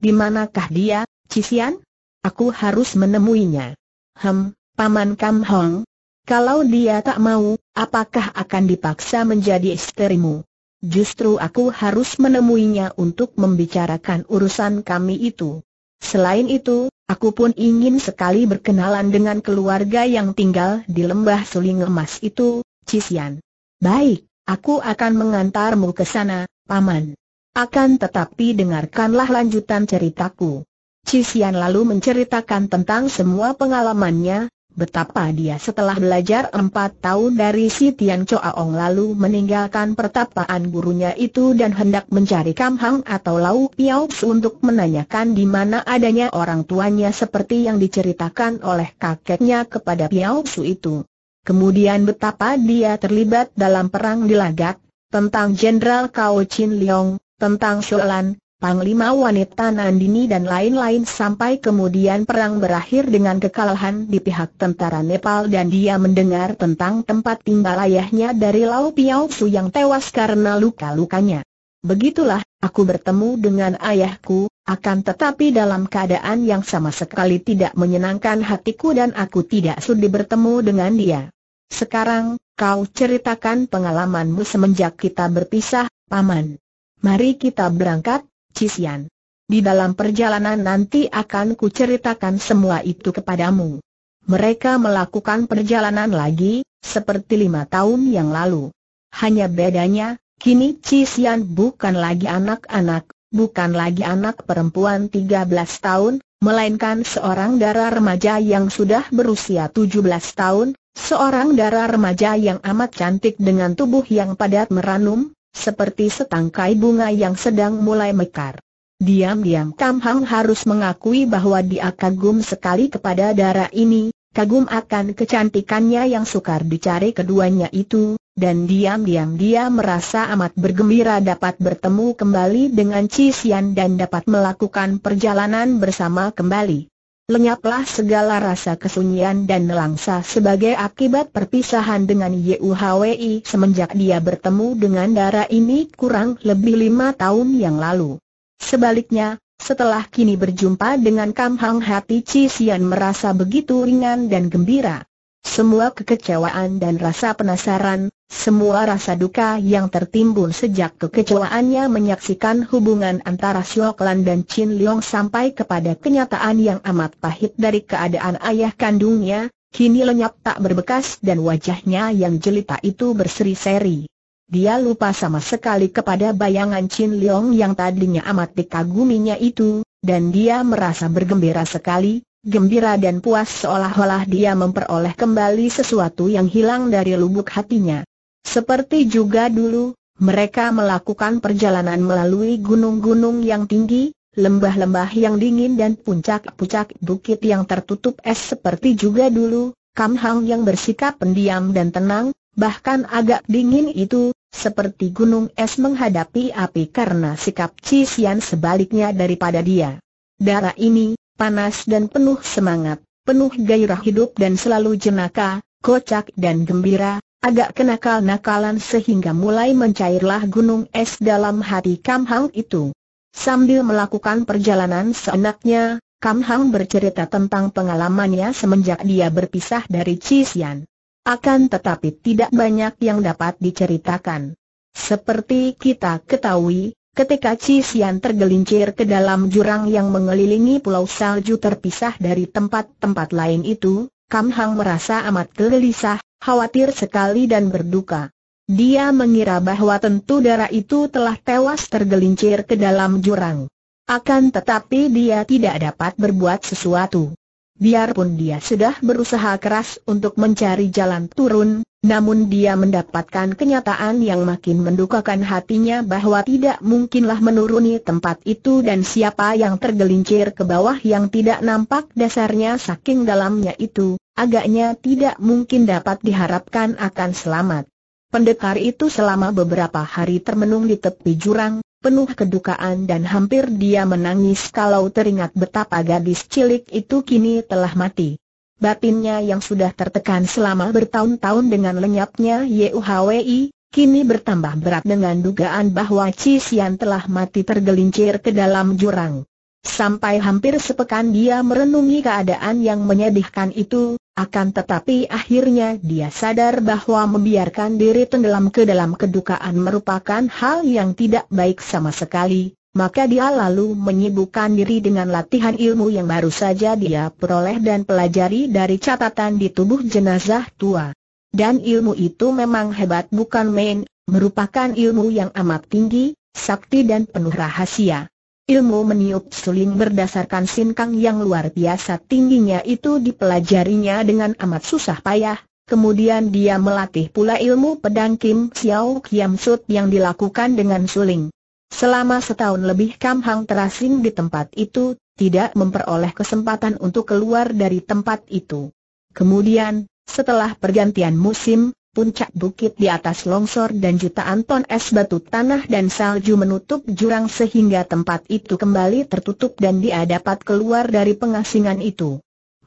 Di manakah dia, Cisian? Aku harus menemuinya. Hem, Paman Kam Hong, kalau dia tak mau, apakah akan dipaksa menjadi istrimu? Justru aku harus menemuinya untuk membicarakan urusan kami itu. Selain itu, aku pun ingin sekali berkenalan dengan keluarga yang tinggal di lembah suling emas itu, Cisian. Baik, aku akan mengantarmu ke sana, Paman. Akan tetapi dengarkanlah lanjutan ceritaku. Cisian lalu menceritakan tentang semua pengalamannya, Betapa dia setelah belajar empat tahun dari si Tian Choaong lalu meninggalkan pertapaan gurunya itu dan hendak mencari Kam Hang atau Lau Piao untuk menanyakan di mana adanya orang tuanya seperti yang diceritakan oleh kakeknya kepada Piao itu. Kemudian betapa dia terlibat dalam perang di Lagak, tentang Jenderal Kao Chin Leong, tentang Lan, Panglima Wanita Nandini dan lain-lain sampai kemudian perang berakhir dengan kekalahan di pihak tentara Nepal dan dia mendengar tentang tempat tinggal ayahnya dari Lau Piao Su yang tewas karena luka-lukanya. Begitulah, aku bertemu dengan ayahku, akan tetapi dalam keadaan yang sama sekali tidak menyenangkan hatiku dan aku tidak sudi bertemu dengan dia. Sekarang, kau ceritakan pengalamanmu semenjak kita berpisah, Paman. Mari kita berangkat, Cisian. Di dalam perjalanan nanti akan kuceritakan semua itu kepadamu. Mereka melakukan perjalanan lagi, seperti lima tahun yang lalu. Hanya bedanya, kini Cisian bukan lagi anak-anak, bukan lagi anak perempuan 13 tahun, melainkan seorang darah remaja yang sudah berusia 17 tahun, seorang darah remaja yang amat cantik dengan tubuh yang padat meranum, seperti setangkai bunga yang sedang mulai mekar. Diam-diam Kam Hang harus mengakui bahwa dia kagum sekali kepada darah ini, kagum akan kecantikannya yang sukar dicari keduanya itu, dan diam-diam dia merasa amat bergembira dapat bertemu kembali dengan Cisian dan dapat melakukan perjalanan bersama kembali lenyaplah segala rasa kesunyian dan nelangsa sebagai akibat perpisahan dengan YUHWI semenjak dia bertemu dengan Dara ini kurang lebih lima tahun yang lalu. Sebaliknya, setelah kini berjumpa dengan Kam Hang Hati Cisian merasa begitu ringan dan gembira semua kekecewaan dan rasa penasaran, semua rasa duka yang tertimbun sejak kekecewaannya menyaksikan hubungan antara Sioklan dan Chin Leong sampai kepada kenyataan yang amat pahit dari keadaan ayah kandungnya, kini lenyap tak berbekas dan wajahnya yang jelita itu berseri-seri. Dia lupa sama sekali kepada bayangan Chin Leong yang tadinya amat dikaguminya itu, dan dia merasa bergembira sekali, gembira dan puas seolah-olah dia memperoleh kembali sesuatu yang hilang dari lubuk hatinya. Seperti juga dulu, mereka melakukan perjalanan melalui gunung-gunung yang tinggi, lembah-lembah yang dingin dan puncak-puncak bukit yang tertutup es seperti juga dulu, Kam Hang yang bersikap pendiam dan tenang, bahkan agak dingin itu, seperti gunung es menghadapi api karena sikap Cisian sebaliknya daripada dia. Darah ini, panas dan penuh semangat, penuh gairah hidup dan selalu jenaka, kocak dan gembira, agak kenakal-nakalan sehingga mulai mencairlah gunung es dalam hati Kam Hang itu. Sambil melakukan perjalanan seenaknya, Kam Hang bercerita tentang pengalamannya semenjak dia berpisah dari Cisian. Akan tetapi tidak banyak yang dapat diceritakan. Seperti kita ketahui, Ketika Cisian tergelincir ke dalam jurang yang mengelilingi pulau salju terpisah dari tempat-tempat lain itu, Kam Hang merasa amat gelisah, khawatir sekali dan berduka. Dia mengira bahwa tentu darah itu telah tewas tergelincir ke dalam jurang. Akan tetapi dia tidak dapat berbuat sesuatu. Biarpun dia sudah berusaha keras untuk mencari jalan turun, namun dia mendapatkan kenyataan yang makin mendukakan hatinya bahwa tidak mungkinlah menuruni tempat itu dan siapa yang tergelincir ke bawah yang tidak nampak dasarnya saking dalamnya itu, agaknya tidak mungkin dapat diharapkan akan selamat. Pendekar itu selama beberapa hari termenung di tepi jurang, penuh kedukaan dan hampir dia menangis kalau teringat betapa gadis cilik itu kini telah mati batinnya yang sudah tertekan selama bertahun-tahun dengan lenyapnya YUHWI, kini bertambah berat dengan dugaan bahwa Cixian telah mati tergelincir ke dalam jurang. Sampai hampir sepekan dia merenungi keadaan yang menyedihkan itu, akan tetapi akhirnya dia sadar bahwa membiarkan diri tenggelam ke dalam kedukaan merupakan hal yang tidak baik sama sekali, maka dia lalu menyibukkan diri dengan latihan ilmu yang baru saja dia peroleh dan pelajari dari catatan di tubuh jenazah tua. Dan ilmu itu memang hebat bukan main, merupakan ilmu yang amat tinggi, sakti dan penuh rahasia. Ilmu meniup suling berdasarkan sinkang yang luar biasa tingginya itu dipelajarinya dengan amat susah payah. Kemudian dia melatih pula ilmu pedang Kim Xiao Kiam Sut yang dilakukan dengan suling. Selama setahun lebih Kam Hang terasing di tempat itu, tidak memperoleh kesempatan untuk keluar dari tempat itu. Kemudian, setelah pergantian musim, puncak bukit di atas longsor dan jutaan ton es batu tanah dan salju menutup jurang sehingga tempat itu kembali tertutup dan dia dapat keluar dari pengasingan itu.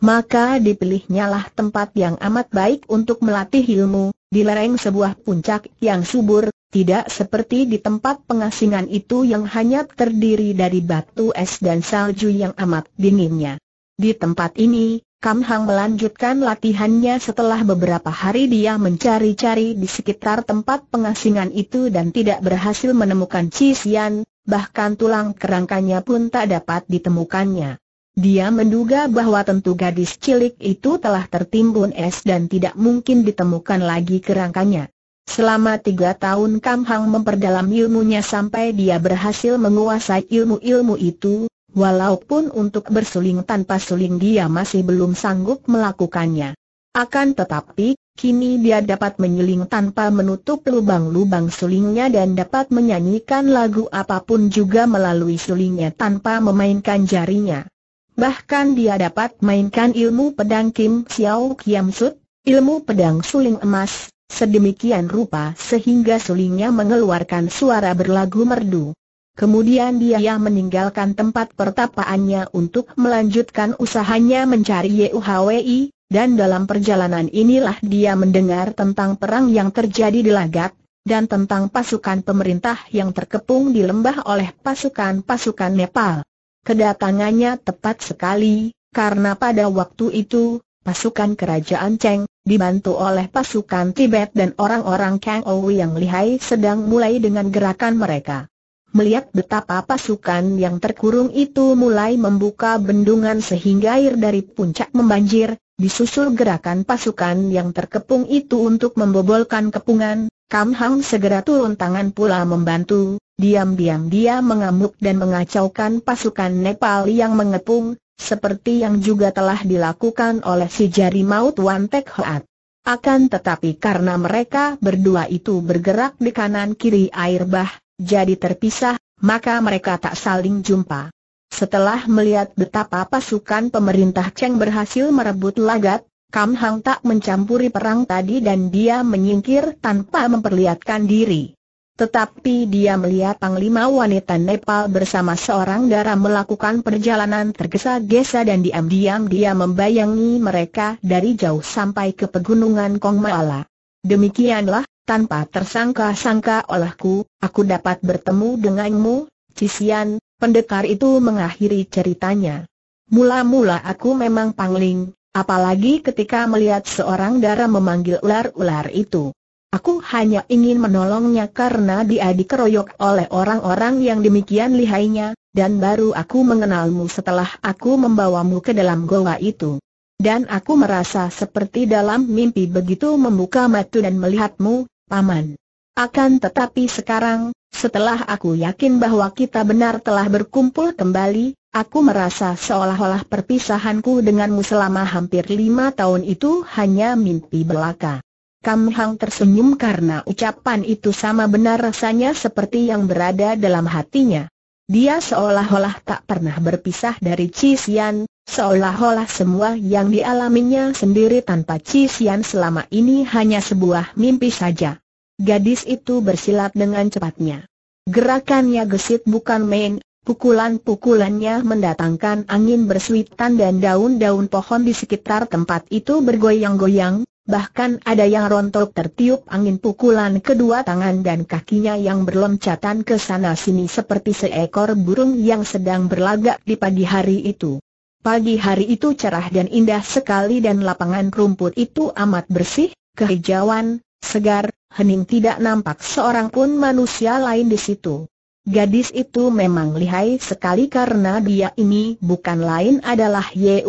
Maka dipilihnyalah tempat yang amat baik untuk melatih ilmu, di lereng sebuah puncak yang subur, tidak seperti di tempat pengasingan itu yang hanya terdiri dari batu es dan salju yang amat dinginnya. Di tempat ini, Kam Hang melanjutkan latihannya setelah beberapa hari dia mencari-cari di sekitar tempat pengasingan itu dan tidak berhasil menemukan Cisian, bahkan tulang kerangkanya pun tak dapat ditemukannya. Dia menduga bahwa tentu gadis cilik itu telah tertimbun es dan tidak mungkin ditemukan lagi kerangkanya. Selama tiga tahun Kam Hang memperdalam ilmunya sampai dia berhasil menguasai ilmu-ilmu itu, walaupun untuk bersuling tanpa suling dia masih belum sanggup melakukannya. Akan tetapi, kini dia dapat menyuling tanpa menutup lubang-lubang sulingnya dan dapat menyanyikan lagu apapun juga melalui sulingnya tanpa memainkan jarinya. Bahkan dia dapat mainkan ilmu pedang Kim Xiao Kiam Sut, ilmu pedang suling emas, Sedemikian rupa sehingga sulingnya mengeluarkan suara berlagu merdu. Kemudian dia meninggalkan tempat pertapaannya untuk melanjutkan usahanya mencari YUHWI, dan dalam perjalanan inilah dia mendengar tentang perang yang terjadi di Lagat dan tentang pasukan pemerintah yang terkepung di lembah oleh pasukan-pasukan Nepal. Kedatangannya tepat sekali, karena pada waktu itu, pasukan kerajaan Cheng, dibantu oleh pasukan Tibet dan orang-orang Kang yang lihai sedang mulai dengan gerakan mereka. Melihat betapa pasukan yang terkurung itu mulai membuka bendungan sehingga air dari puncak membanjir, disusul gerakan pasukan yang terkepung itu untuk membobolkan kepungan, Kam Hang segera turun tangan pula membantu, diam-diam dia mengamuk dan mengacaukan pasukan Nepal yang mengepung, seperti yang juga telah dilakukan oleh si jari maut Wan Tek Hoat. Akan tetapi karena mereka berdua itu bergerak di kanan kiri air bah, jadi terpisah, maka mereka tak saling jumpa. Setelah melihat betapa pasukan pemerintah Cheng berhasil merebut lagat, Kam Hang tak mencampuri perang tadi dan dia menyingkir tanpa memperlihatkan diri. Tetapi dia melihat panglima wanita Nepal bersama seorang darah melakukan perjalanan tergesa-gesa dan diam-diam dia membayangi mereka dari jauh sampai ke pegunungan Kongmala. Demikianlah, tanpa tersangka-sangka olehku, aku dapat bertemu denganmu, Cisian, pendekar itu mengakhiri ceritanya. Mula-mula aku memang pangling, apalagi ketika melihat seorang darah memanggil ular-ular itu. Aku hanya ingin menolongnya karena dia dikeroyok oleh orang-orang yang demikian lihainya, dan baru aku mengenalmu setelah aku membawamu ke dalam goa itu. Dan aku merasa seperti dalam mimpi begitu membuka mata dan melihatmu, Paman. Akan tetapi sekarang, setelah aku yakin bahwa kita benar telah berkumpul kembali, Aku merasa seolah-olah perpisahanku denganmu selama hampir lima tahun itu hanya mimpi belaka. Kam Hang tersenyum karena ucapan itu sama benar rasanya seperti yang berada dalam hatinya. Dia seolah-olah tak pernah berpisah dari Cisian, seolah-olah semua yang dialaminya sendiri tanpa Cisian selama ini hanya sebuah mimpi saja. Gadis itu bersilat dengan cepatnya. Gerakannya gesit bukan main, pukulan-pukulannya mendatangkan angin bersuitan dan daun-daun pohon di sekitar tempat itu bergoyang-goyang, Bahkan ada yang rontok tertiup angin pukulan kedua tangan dan kakinya yang berloncatan ke sana sini seperti seekor burung yang sedang berlagak di pagi hari itu. Pagi hari itu cerah dan indah sekali dan lapangan rumput itu amat bersih, kehijauan, segar, hening tidak nampak seorang pun manusia lain di situ. Gadis itu memang lihai sekali karena dia ini bukan lain adalah Ye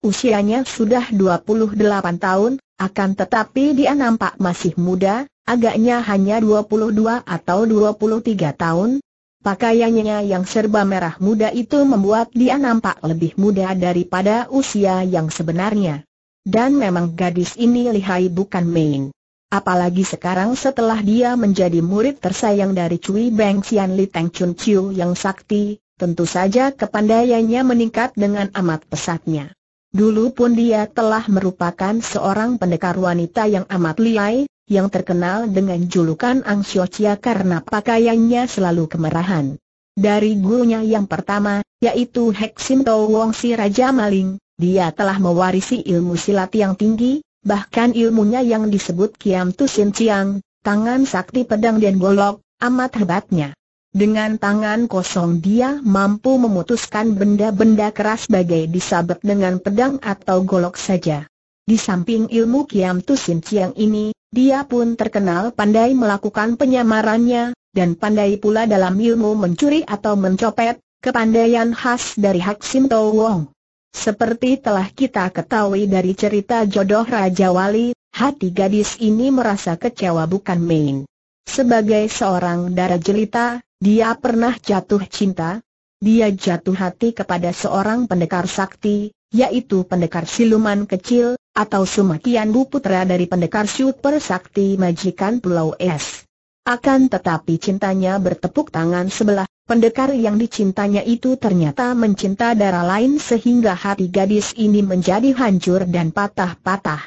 Usianya sudah 28 tahun, akan tetapi dia nampak masih muda, agaknya hanya 22 atau 23 tahun. Pakaiannya yang serba merah muda itu membuat dia nampak lebih muda daripada usia yang sebenarnya. Dan memang gadis ini lihai bukan main. Apalagi sekarang setelah dia menjadi murid tersayang dari Cui Beng Xian Li Teng Chun Chiu yang sakti, tentu saja kepandaiannya meningkat dengan amat pesatnya. Dulu pun dia telah merupakan seorang pendekar wanita yang amat liai, yang terkenal dengan julukan Ang Sio karena pakaiannya selalu kemerahan. Dari gurunya yang pertama, yaitu Heksim Tau Wong si Raja Maling, dia telah mewarisi ilmu silat yang tinggi, bahkan ilmunya yang disebut Kiam Tusin Chiang, tangan sakti pedang dan golok, amat hebatnya. Dengan tangan kosong dia mampu memutuskan benda-benda keras bagai disabet dengan pedang atau golok saja. Di samping ilmu Kiam Tu Sin Chiang ini, dia pun terkenal pandai melakukan penyamarannya, dan pandai pula dalam ilmu mencuri atau mencopet, kepandaian khas dari Hak Sim To Wong. Seperti telah kita ketahui dari cerita jodoh Raja Wali, hati gadis ini merasa kecewa bukan main. Sebagai seorang darah jelita, dia pernah jatuh cinta, dia jatuh hati kepada seorang pendekar sakti, yaitu pendekar siluman kecil, atau Sumakian Bu Putra dari pendekar super sakti majikan Pulau Es. Akan tetapi cintanya bertepuk tangan sebelah, pendekar yang dicintanya itu ternyata mencinta darah lain sehingga hati gadis ini menjadi hancur dan patah-patah.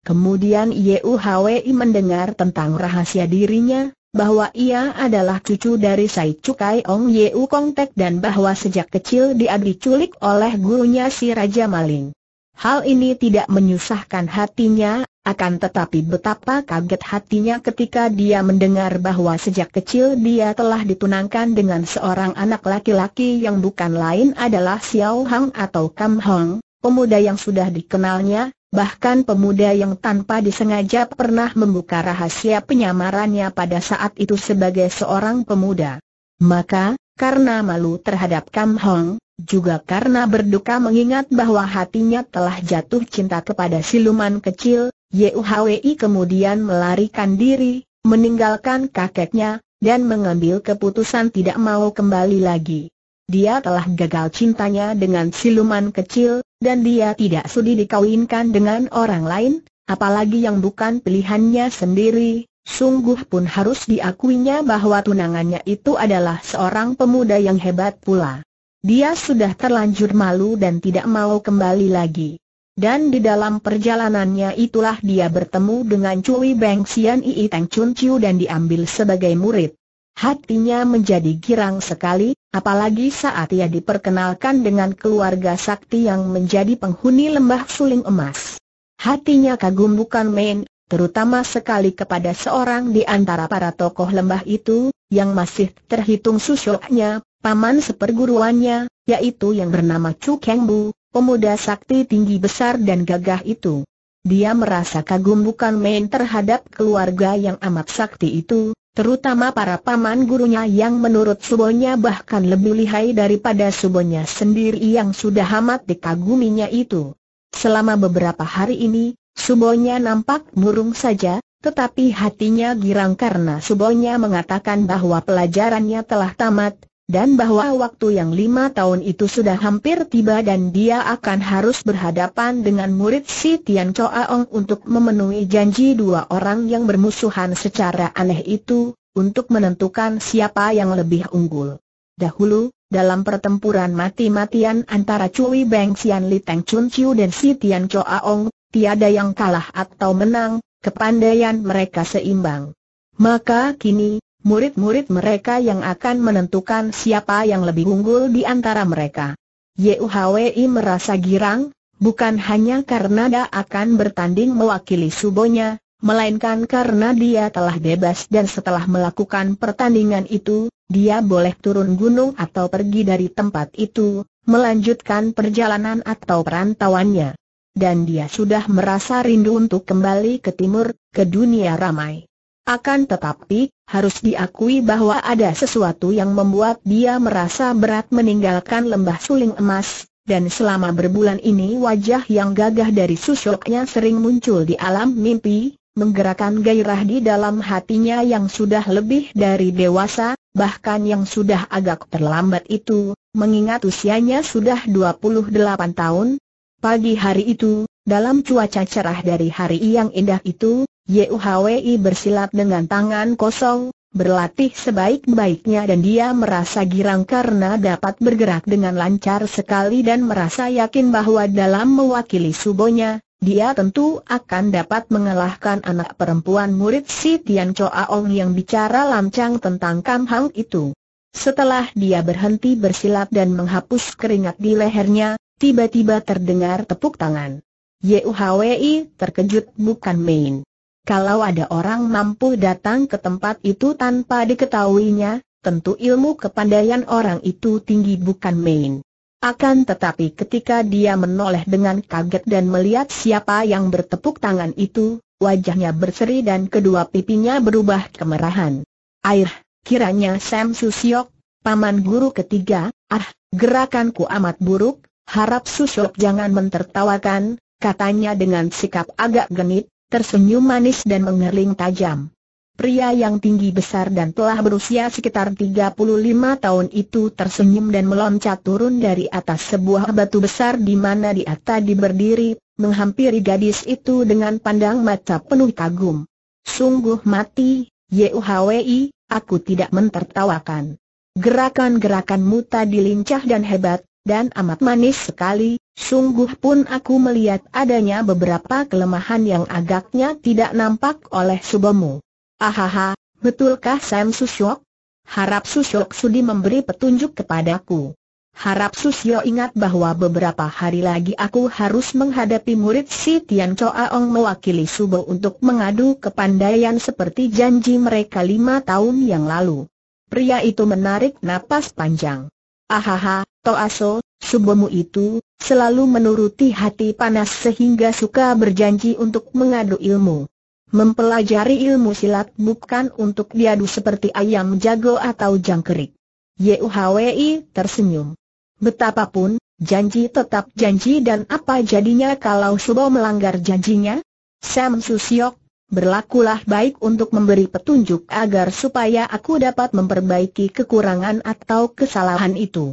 Kemudian Yuhwi mendengar tentang rahasia dirinya, bahwa ia adalah cucu dari Sai Cukai Ong U Kong Tek dan bahwa sejak kecil dia diculik oleh gurunya si Raja Maling. Hal ini tidak menyusahkan hatinya, akan tetapi betapa kaget hatinya ketika dia mendengar bahwa sejak kecil dia telah ditunangkan dengan seorang anak laki-laki yang bukan lain adalah Xiao Hang atau Kam Hong, pemuda yang sudah dikenalnya, bahkan pemuda yang tanpa disengaja pernah membuka rahasia penyamarannya pada saat itu sebagai seorang pemuda. Maka, karena malu terhadap Kam Hong, juga karena berduka mengingat bahwa hatinya telah jatuh cinta kepada siluman kecil, Yuhwi kemudian melarikan diri, meninggalkan kakeknya, dan mengambil keputusan tidak mau kembali lagi. Dia telah gagal cintanya dengan siluman kecil, dan dia tidak sudi dikawinkan dengan orang lain, apalagi yang bukan pilihannya sendiri, sungguh pun harus diakuinya bahwa tunangannya itu adalah seorang pemuda yang hebat pula. Dia sudah terlanjur malu dan tidak mau kembali lagi. Dan di dalam perjalanannya itulah dia bertemu dengan Cui Beng Sian Ii Teng Chun Chiu dan diambil sebagai murid. Hatinya menjadi girang sekali, Apalagi saat ia diperkenalkan dengan keluarga sakti yang menjadi penghuni lembah suling emas. Hatinya kagum bukan main, terutama sekali kepada seorang di antara para tokoh lembah itu, yang masih terhitung susuknya, paman seperguruannya, yaitu yang bernama Chu Keng Bu, pemuda sakti tinggi besar dan gagah itu. Dia merasa kagum bukan main terhadap keluarga yang amat sakti itu, terutama para paman gurunya yang menurut Subonya bahkan lebih lihai daripada Subonya sendiri yang sudah amat dikaguminya itu. Selama beberapa hari ini, Subonya nampak murung saja, tetapi hatinya girang karena Subonya mengatakan bahwa pelajarannya telah tamat, dan bahwa waktu yang lima tahun itu sudah hampir tiba dan dia akan harus berhadapan dengan murid si Tian Ong untuk memenuhi janji dua orang yang bermusuhan secara aneh itu, untuk menentukan siapa yang lebih unggul. Dahulu, dalam pertempuran mati-matian antara Cui Beng Xian Li Teng Chun Chiu dan si Tian Ong, tiada yang kalah atau menang, kepandaian mereka seimbang. Maka kini, murid-murid mereka yang akan menentukan siapa yang lebih unggul di antara mereka. Yuhwi merasa girang, bukan hanya karena dia akan bertanding mewakili subonya, melainkan karena dia telah bebas dan setelah melakukan pertandingan itu, dia boleh turun gunung atau pergi dari tempat itu, melanjutkan perjalanan atau perantauannya. Dan dia sudah merasa rindu untuk kembali ke timur, ke dunia ramai. Akan tetapi, harus diakui bahwa ada sesuatu yang membuat dia merasa berat meninggalkan lembah suling emas, dan selama berbulan ini wajah yang gagah dari susuknya sering muncul di alam mimpi, menggerakkan gairah di dalam hatinya yang sudah lebih dari dewasa, bahkan yang sudah agak terlambat itu, mengingat usianya sudah 28 tahun. Pagi hari itu, dalam cuaca cerah dari hari yang indah itu, Yuhwei bersilat dengan tangan kosong, berlatih sebaik-baiknya dan dia merasa girang karena dapat bergerak dengan lancar sekali dan merasa yakin bahwa dalam mewakili subonya, dia tentu akan dapat mengalahkan anak perempuan murid si Tian Choa Ong yang bicara lancang tentang Kam Hang itu. Setelah dia berhenti bersilat dan menghapus keringat di lehernya, tiba-tiba terdengar tepuk tangan. YUHWI terkejut bukan main. Kalau ada orang mampu datang ke tempat itu tanpa diketahuinya, tentu ilmu kepandaian orang itu tinggi bukan main. Akan tetapi ketika dia menoleh dengan kaget dan melihat siapa yang bertepuk tangan itu, wajahnya berseri dan kedua pipinya berubah kemerahan. Air, kiranya Sam Susiok, paman guru ketiga, ah, gerakanku amat buruk, harap Susiok jangan mentertawakan, katanya dengan sikap agak genit, tersenyum manis dan mengerling tajam. Pria yang tinggi besar dan telah berusia sekitar 35 tahun itu tersenyum dan meloncat turun dari atas sebuah batu besar di mana dia tadi berdiri, menghampiri gadis itu dengan pandang mata penuh kagum. Sungguh mati, Yuhwi, aku tidak mentertawakan. Gerakan-gerakanmu tadi lincah dan hebat, dan amat manis sekali, Sungguh pun aku melihat adanya beberapa kelemahan yang agaknya tidak nampak oleh subamu. Ahaha, betulkah Sam Susyok? Harap Susyok sudi memberi petunjuk kepadaku. Harap Susyok ingat bahwa beberapa hari lagi aku harus menghadapi murid si Tian Choa Ong mewakili Subo untuk mengadu kepandaian seperti janji mereka lima tahun yang lalu. Pria itu menarik napas panjang. Ahaha, Toaso, Subomu itu, selalu menuruti hati panas sehingga suka berjanji untuk mengadu ilmu. Mempelajari ilmu silat bukan untuk diadu seperti ayam jago atau jangkrik. Yuhwi tersenyum. Betapapun, janji tetap janji dan apa jadinya kalau Subo melanggar janjinya? Sam Susiok, berlakulah baik untuk memberi petunjuk agar supaya aku dapat memperbaiki kekurangan atau kesalahan itu.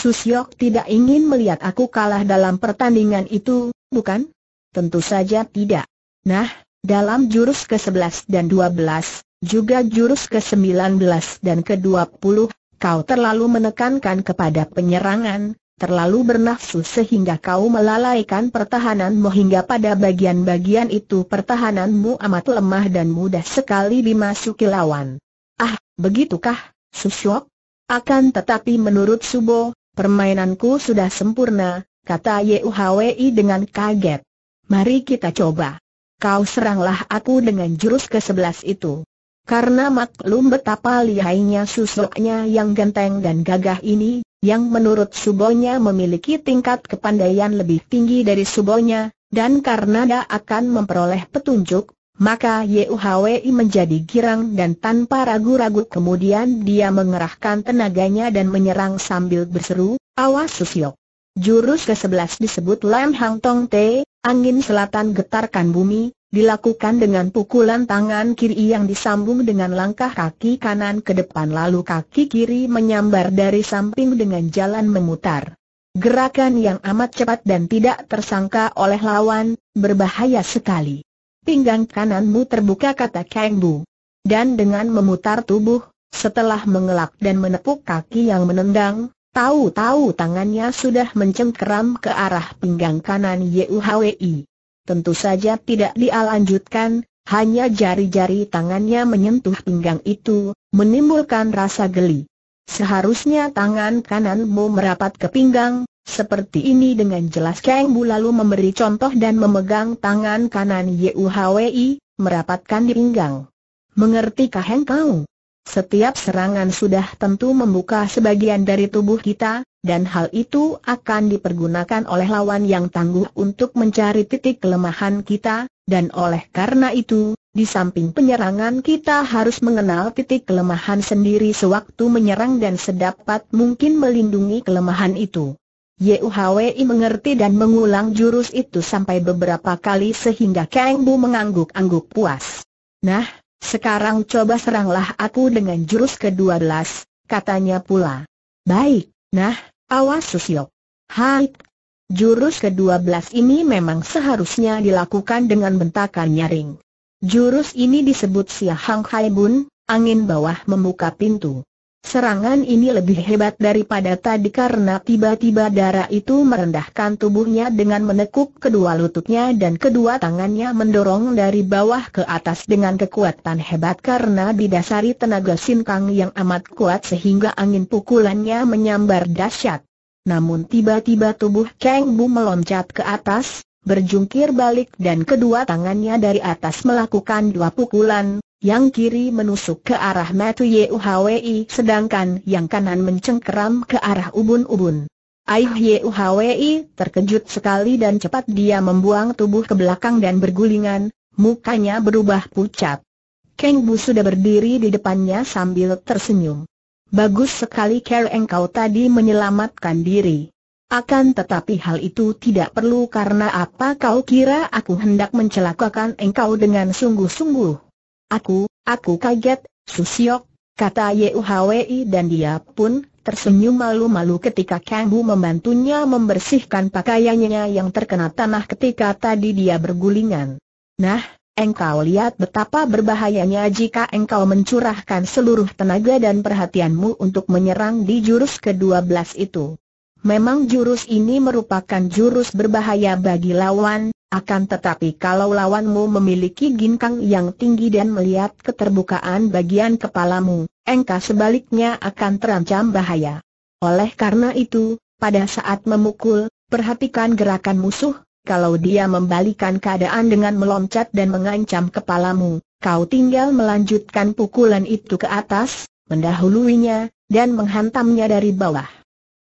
Susyok tidak ingin melihat aku kalah dalam pertandingan itu, bukan? Tentu saja tidak. Nah, dalam jurus ke-11 dan 12, juga jurus ke-19 dan ke-20, kau terlalu menekankan kepada penyerangan, terlalu bernafsu sehingga kau melalaikan pertahananmu hingga pada bagian-bagian itu pertahananmu amat lemah dan mudah sekali dimasuki lawan. Ah, begitukah, Susyok? Akan tetapi menurut Subo, Permainanku sudah sempurna, kata Yuhwi dengan kaget. Mari kita coba. Kau seranglah aku dengan jurus ke-11 itu. Karena maklum betapa lihainya susuknya yang genteng dan gagah ini, yang menurut Subonya memiliki tingkat kepandaian lebih tinggi dari Subonya, dan karena dia akan memperoleh petunjuk, maka Yehuwei menjadi girang dan tanpa ragu-ragu kemudian dia mengerahkan tenaganya dan menyerang sambil berseru, awas Susio. Jurus ke-11 disebut Lam Hang Tong Te, angin selatan getarkan bumi, dilakukan dengan pukulan tangan kiri yang disambung dengan langkah kaki kanan ke depan lalu kaki kiri menyambar dari samping dengan jalan memutar. Gerakan yang amat cepat dan tidak tersangka oleh lawan, berbahaya sekali pinggang kananmu terbuka kata Kang Bu. Dan dengan memutar tubuh, setelah mengelak dan menepuk kaki yang menendang, tahu-tahu tangannya sudah mencengkeram ke arah pinggang kanan Yuhwi. Tentu saja tidak dialanjutkan, hanya jari-jari tangannya menyentuh pinggang itu, menimbulkan rasa geli. Seharusnya tangan kananmu merapat ke pinggang, seperti ini dengan jelas Kang Bu lalu memberi contoh dan memegang tangan kanan Yuhwi, merapatkan di pinggang. Mengertikah engkau? Setiap serangan sudah tentu membuka sebagian dari tubuh kita, dan hal itu akan dipergunakan oleh lawan yang tangguh untuk mencari titik kelemahan kita, dan oleh karena itu, di samping penyerangan kita harus mengenal titik kelemahan sendiri sewaktu menyerang dan sedapat mungkin melindungi kelemahan itu. Yuhwei mengerti dan mengulang jurus itu sampai beberapa kali sehingga Kang Bu mengangguk-angguk puas. Nah, sekarang coba seranglah aku dengan jurus ke-12, katanya pula. Baik, nah, awas Susyok. Haik. Jurus ke-12 ini memang seharusnya dilakukan dengan bentakan nyaring. Jurus ini disebut Sia Hai Bun, angin bawah membuka pintu. Serangan ini lebih hebat daripada tadi karena tiba-tiba darah itu merendahkan tubuhnya dengan menekuk kedua lututnya dan kedua tangannya mendorong dari bawah ke atas dengan kekuatan hebat karena didasari tenaga sinkang yang amat kuat sehingga angin pukulannya menyambar dahsyat. Namun tiba-tiba tubuh Kang Bu meloncat ke atas, berjungkir balik dan kedua tangannya dari atas melakukan dua pukulan, yang kiri menusuk ke arah Matu Yuhwi sedangkan yang kanan mencengkeram ke arah ubun-ubun. Aih Yuhwi terkejut sekali dan cepat dia membuang tubuh ke belakang dan bergulingan, mukanya berubah pucat. Keng Bu sudah berdiri di depannya sambil tersenyum. Bagus sekali care engkau tadi menyelamatkan diri. Akan tetapi hal itu tidak perlu karena apa kau kira aku hendak mencelakakan engkau dengan sungguh-sungguh. Aku, aku kaget, Susiok, kata Yuhwei dan dia pun tersenyum malu-malu ketika Kang Bu membantunya membersihkan pakaiannya yang terkena tanah ketika tadi dia bergulingan. Nah, engkau lihat betapa berbahayanya jika engkau mencurahkan seluruh tenaga dan perhatianmu untuk menyerang di jurus ke-12 itu. Memang jurus ini merupakan jurus berbahaya bagi lawan, akan tetapi kalau lawanmu memiliki ginkang yang tinggi dan melihat keterbukaan bagian kepalamu, engkau sebaliknya akan terancam bahaya. Oleh karena itu, pada saat memukul, perhatikan gerakan musuh, kalau dia membalikan keadaan dengan meloncat dan mengancam kepalamu, kau tinggal melanjutkan pukulan itu ke atas, mendahuluinya, dan menghantamnya dari bawah.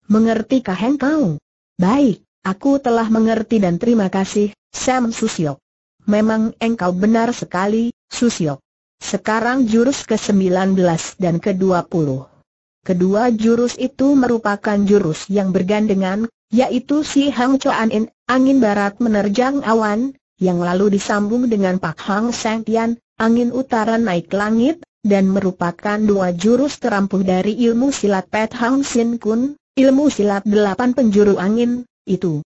Mengertikah engkau? Baik, aku telah mengerti dan terima kasih, Sam Susio. Memang engkau benar sekali, Susio. Sekarang jurus ke-19 dan ke-20. Kedua jurus itu merupakan jurus yang bergandengan, yaitu si Hang Chuan In, angin barat menerjang awan, yang lalu disambung dengan Pak Hang Seng Tian, angin utara naik langit, dan merupakan dua jurus terampuh dari ilmu silat Pet Hang Sin Kun, ilmu silat delapan penjuru angin, itu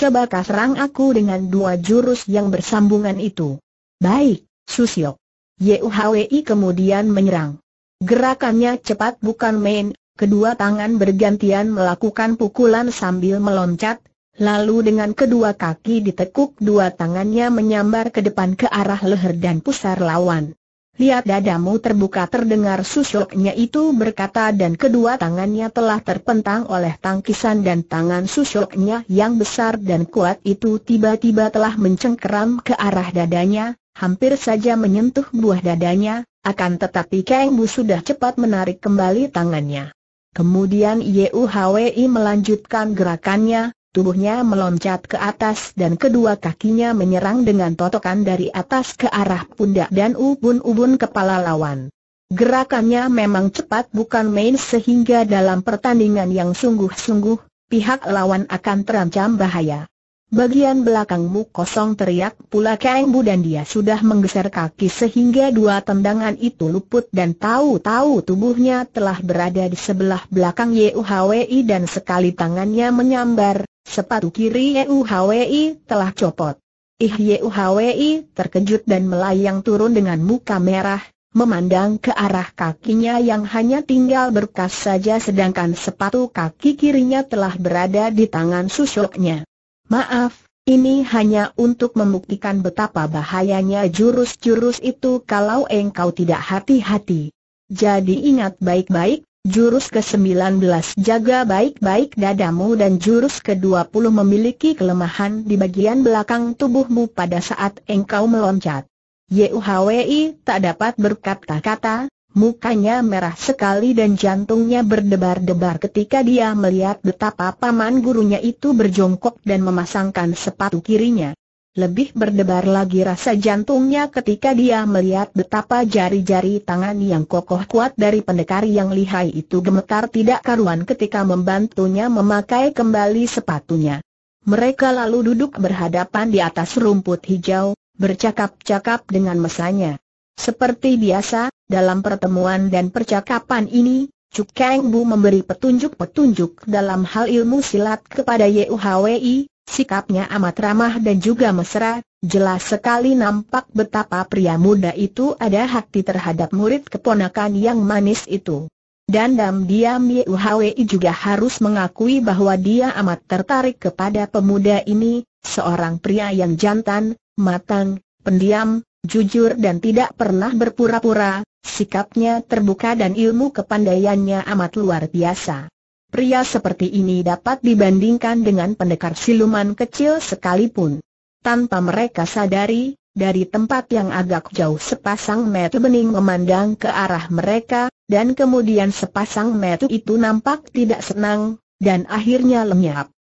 coba kau serang aku dengan dua jurus yang bersambungan itu. Baik, Susio. Yuhwi kemudian menyerang. Gerakannya cepat bukan main, kedua tangan bergantian melakukan pukulan sambil meloncat, lalu dengan kedua kaki ditekuk dua tangannya menyambar ke depan ke arah leher dan pusar lawan. Lihat dadamu terbuka terdengar susuknya itu berkata dan kedua tangannya telah terpentang oleh tangkisan dan tangan susuknya yang besar dan kuat itu tiba-tiba telah mencengkeram ke arah dadanya, hampir saja menyentuh buah dadanya, akan tetapi Kang Bu sudah cepat menarik kembali tangannya. Kemudian Yuhwi melanjutkan gerakannya, Tubuhnya meloncat ke atas dan kedua kakinya menyerang dengan totokan dari atas ke arah pundak dan ubun-ubun kepala lawan. Gerakannya memang cepat bukan main sehingga dalam pertandingan yang sungguh-sungguh, pihak lawan akan terancam bahaya. Bagian belakangmu kosong teriak pula Kang Bu dan dia sudah menggeser kaki sehingga dua tendangan itu luput dan tahu-tahu tubuhnya telah berada di sebelah belakang Yuhwi dan sekali tangannya menyambar, Sepatu kiri Yuhwi telah copot. Ih Yuhwi terkejut dan melayang turun dengan muka merah, memandang ke arah kakinya yang hanya tinggal berkas saja sedangkan sepatu kaki kirinya telah berada di tangan susuknya. Maaf, ini hanya untuk membuktikan betapa bahayanya jurus-jurus itu kalau engkau tidak hati-hati. Jadi ingat baik-baik, Jurus ke-19 jaga baik-baik dadamu dan jurus ke-20 memiliki kelemahan di bagian belakang tubuhmu pada saat engkau meloncat. Yuhwi tak dapat berkata-kata, mukanya merah sekali dan jantungnya berdebar-debar ketika dia melihat betapa paman gurunya itu berjongkok dan memasangkan sepatu kirinya. Lebih berdebar lagi rasa jantungnya ketika dia melihat betapa jari-jari tangan yang kokoh kuat dari pendekar yang lihai itu gemetar tidak karuan ketika membantunya memakai kembali sepatunya. Mereka lalu duduk berhadapan di atas rumput hijau, bercakap-cakap dengan mesanya. Seperti biasa, dalam pertemuan dan percakapan ini, Cuk Kang Bu memberi petunjuk-petunjuk dalam hal ilmu silat kepada Yehuwei. Sikapnya amat ramah dan juga mesra, jelas sekali nampak betapa pria muda itu ada hati terhadap murid keponakan yang manis itu. Dan diam-diam Ye juga harus mengakui bahwa dia amat tertarik kepada pemuda ini, seorang pria yang jantan, matang, pendiam, jujur dan tidak pernah berpura-pura, sikapnya terbuka dan ilmu kepandaiannya amat luar biasa pria seperti ini dapat dibandingkan dengan pendekar siluman kecil sekalipun. Tanpa mereka sadari, dari tempat yang agak jauh sepasang metu bening memandang ke arah mereka, dan kemudian sepasang metu itu nampak tidak senang, dan akhirnya lenyap.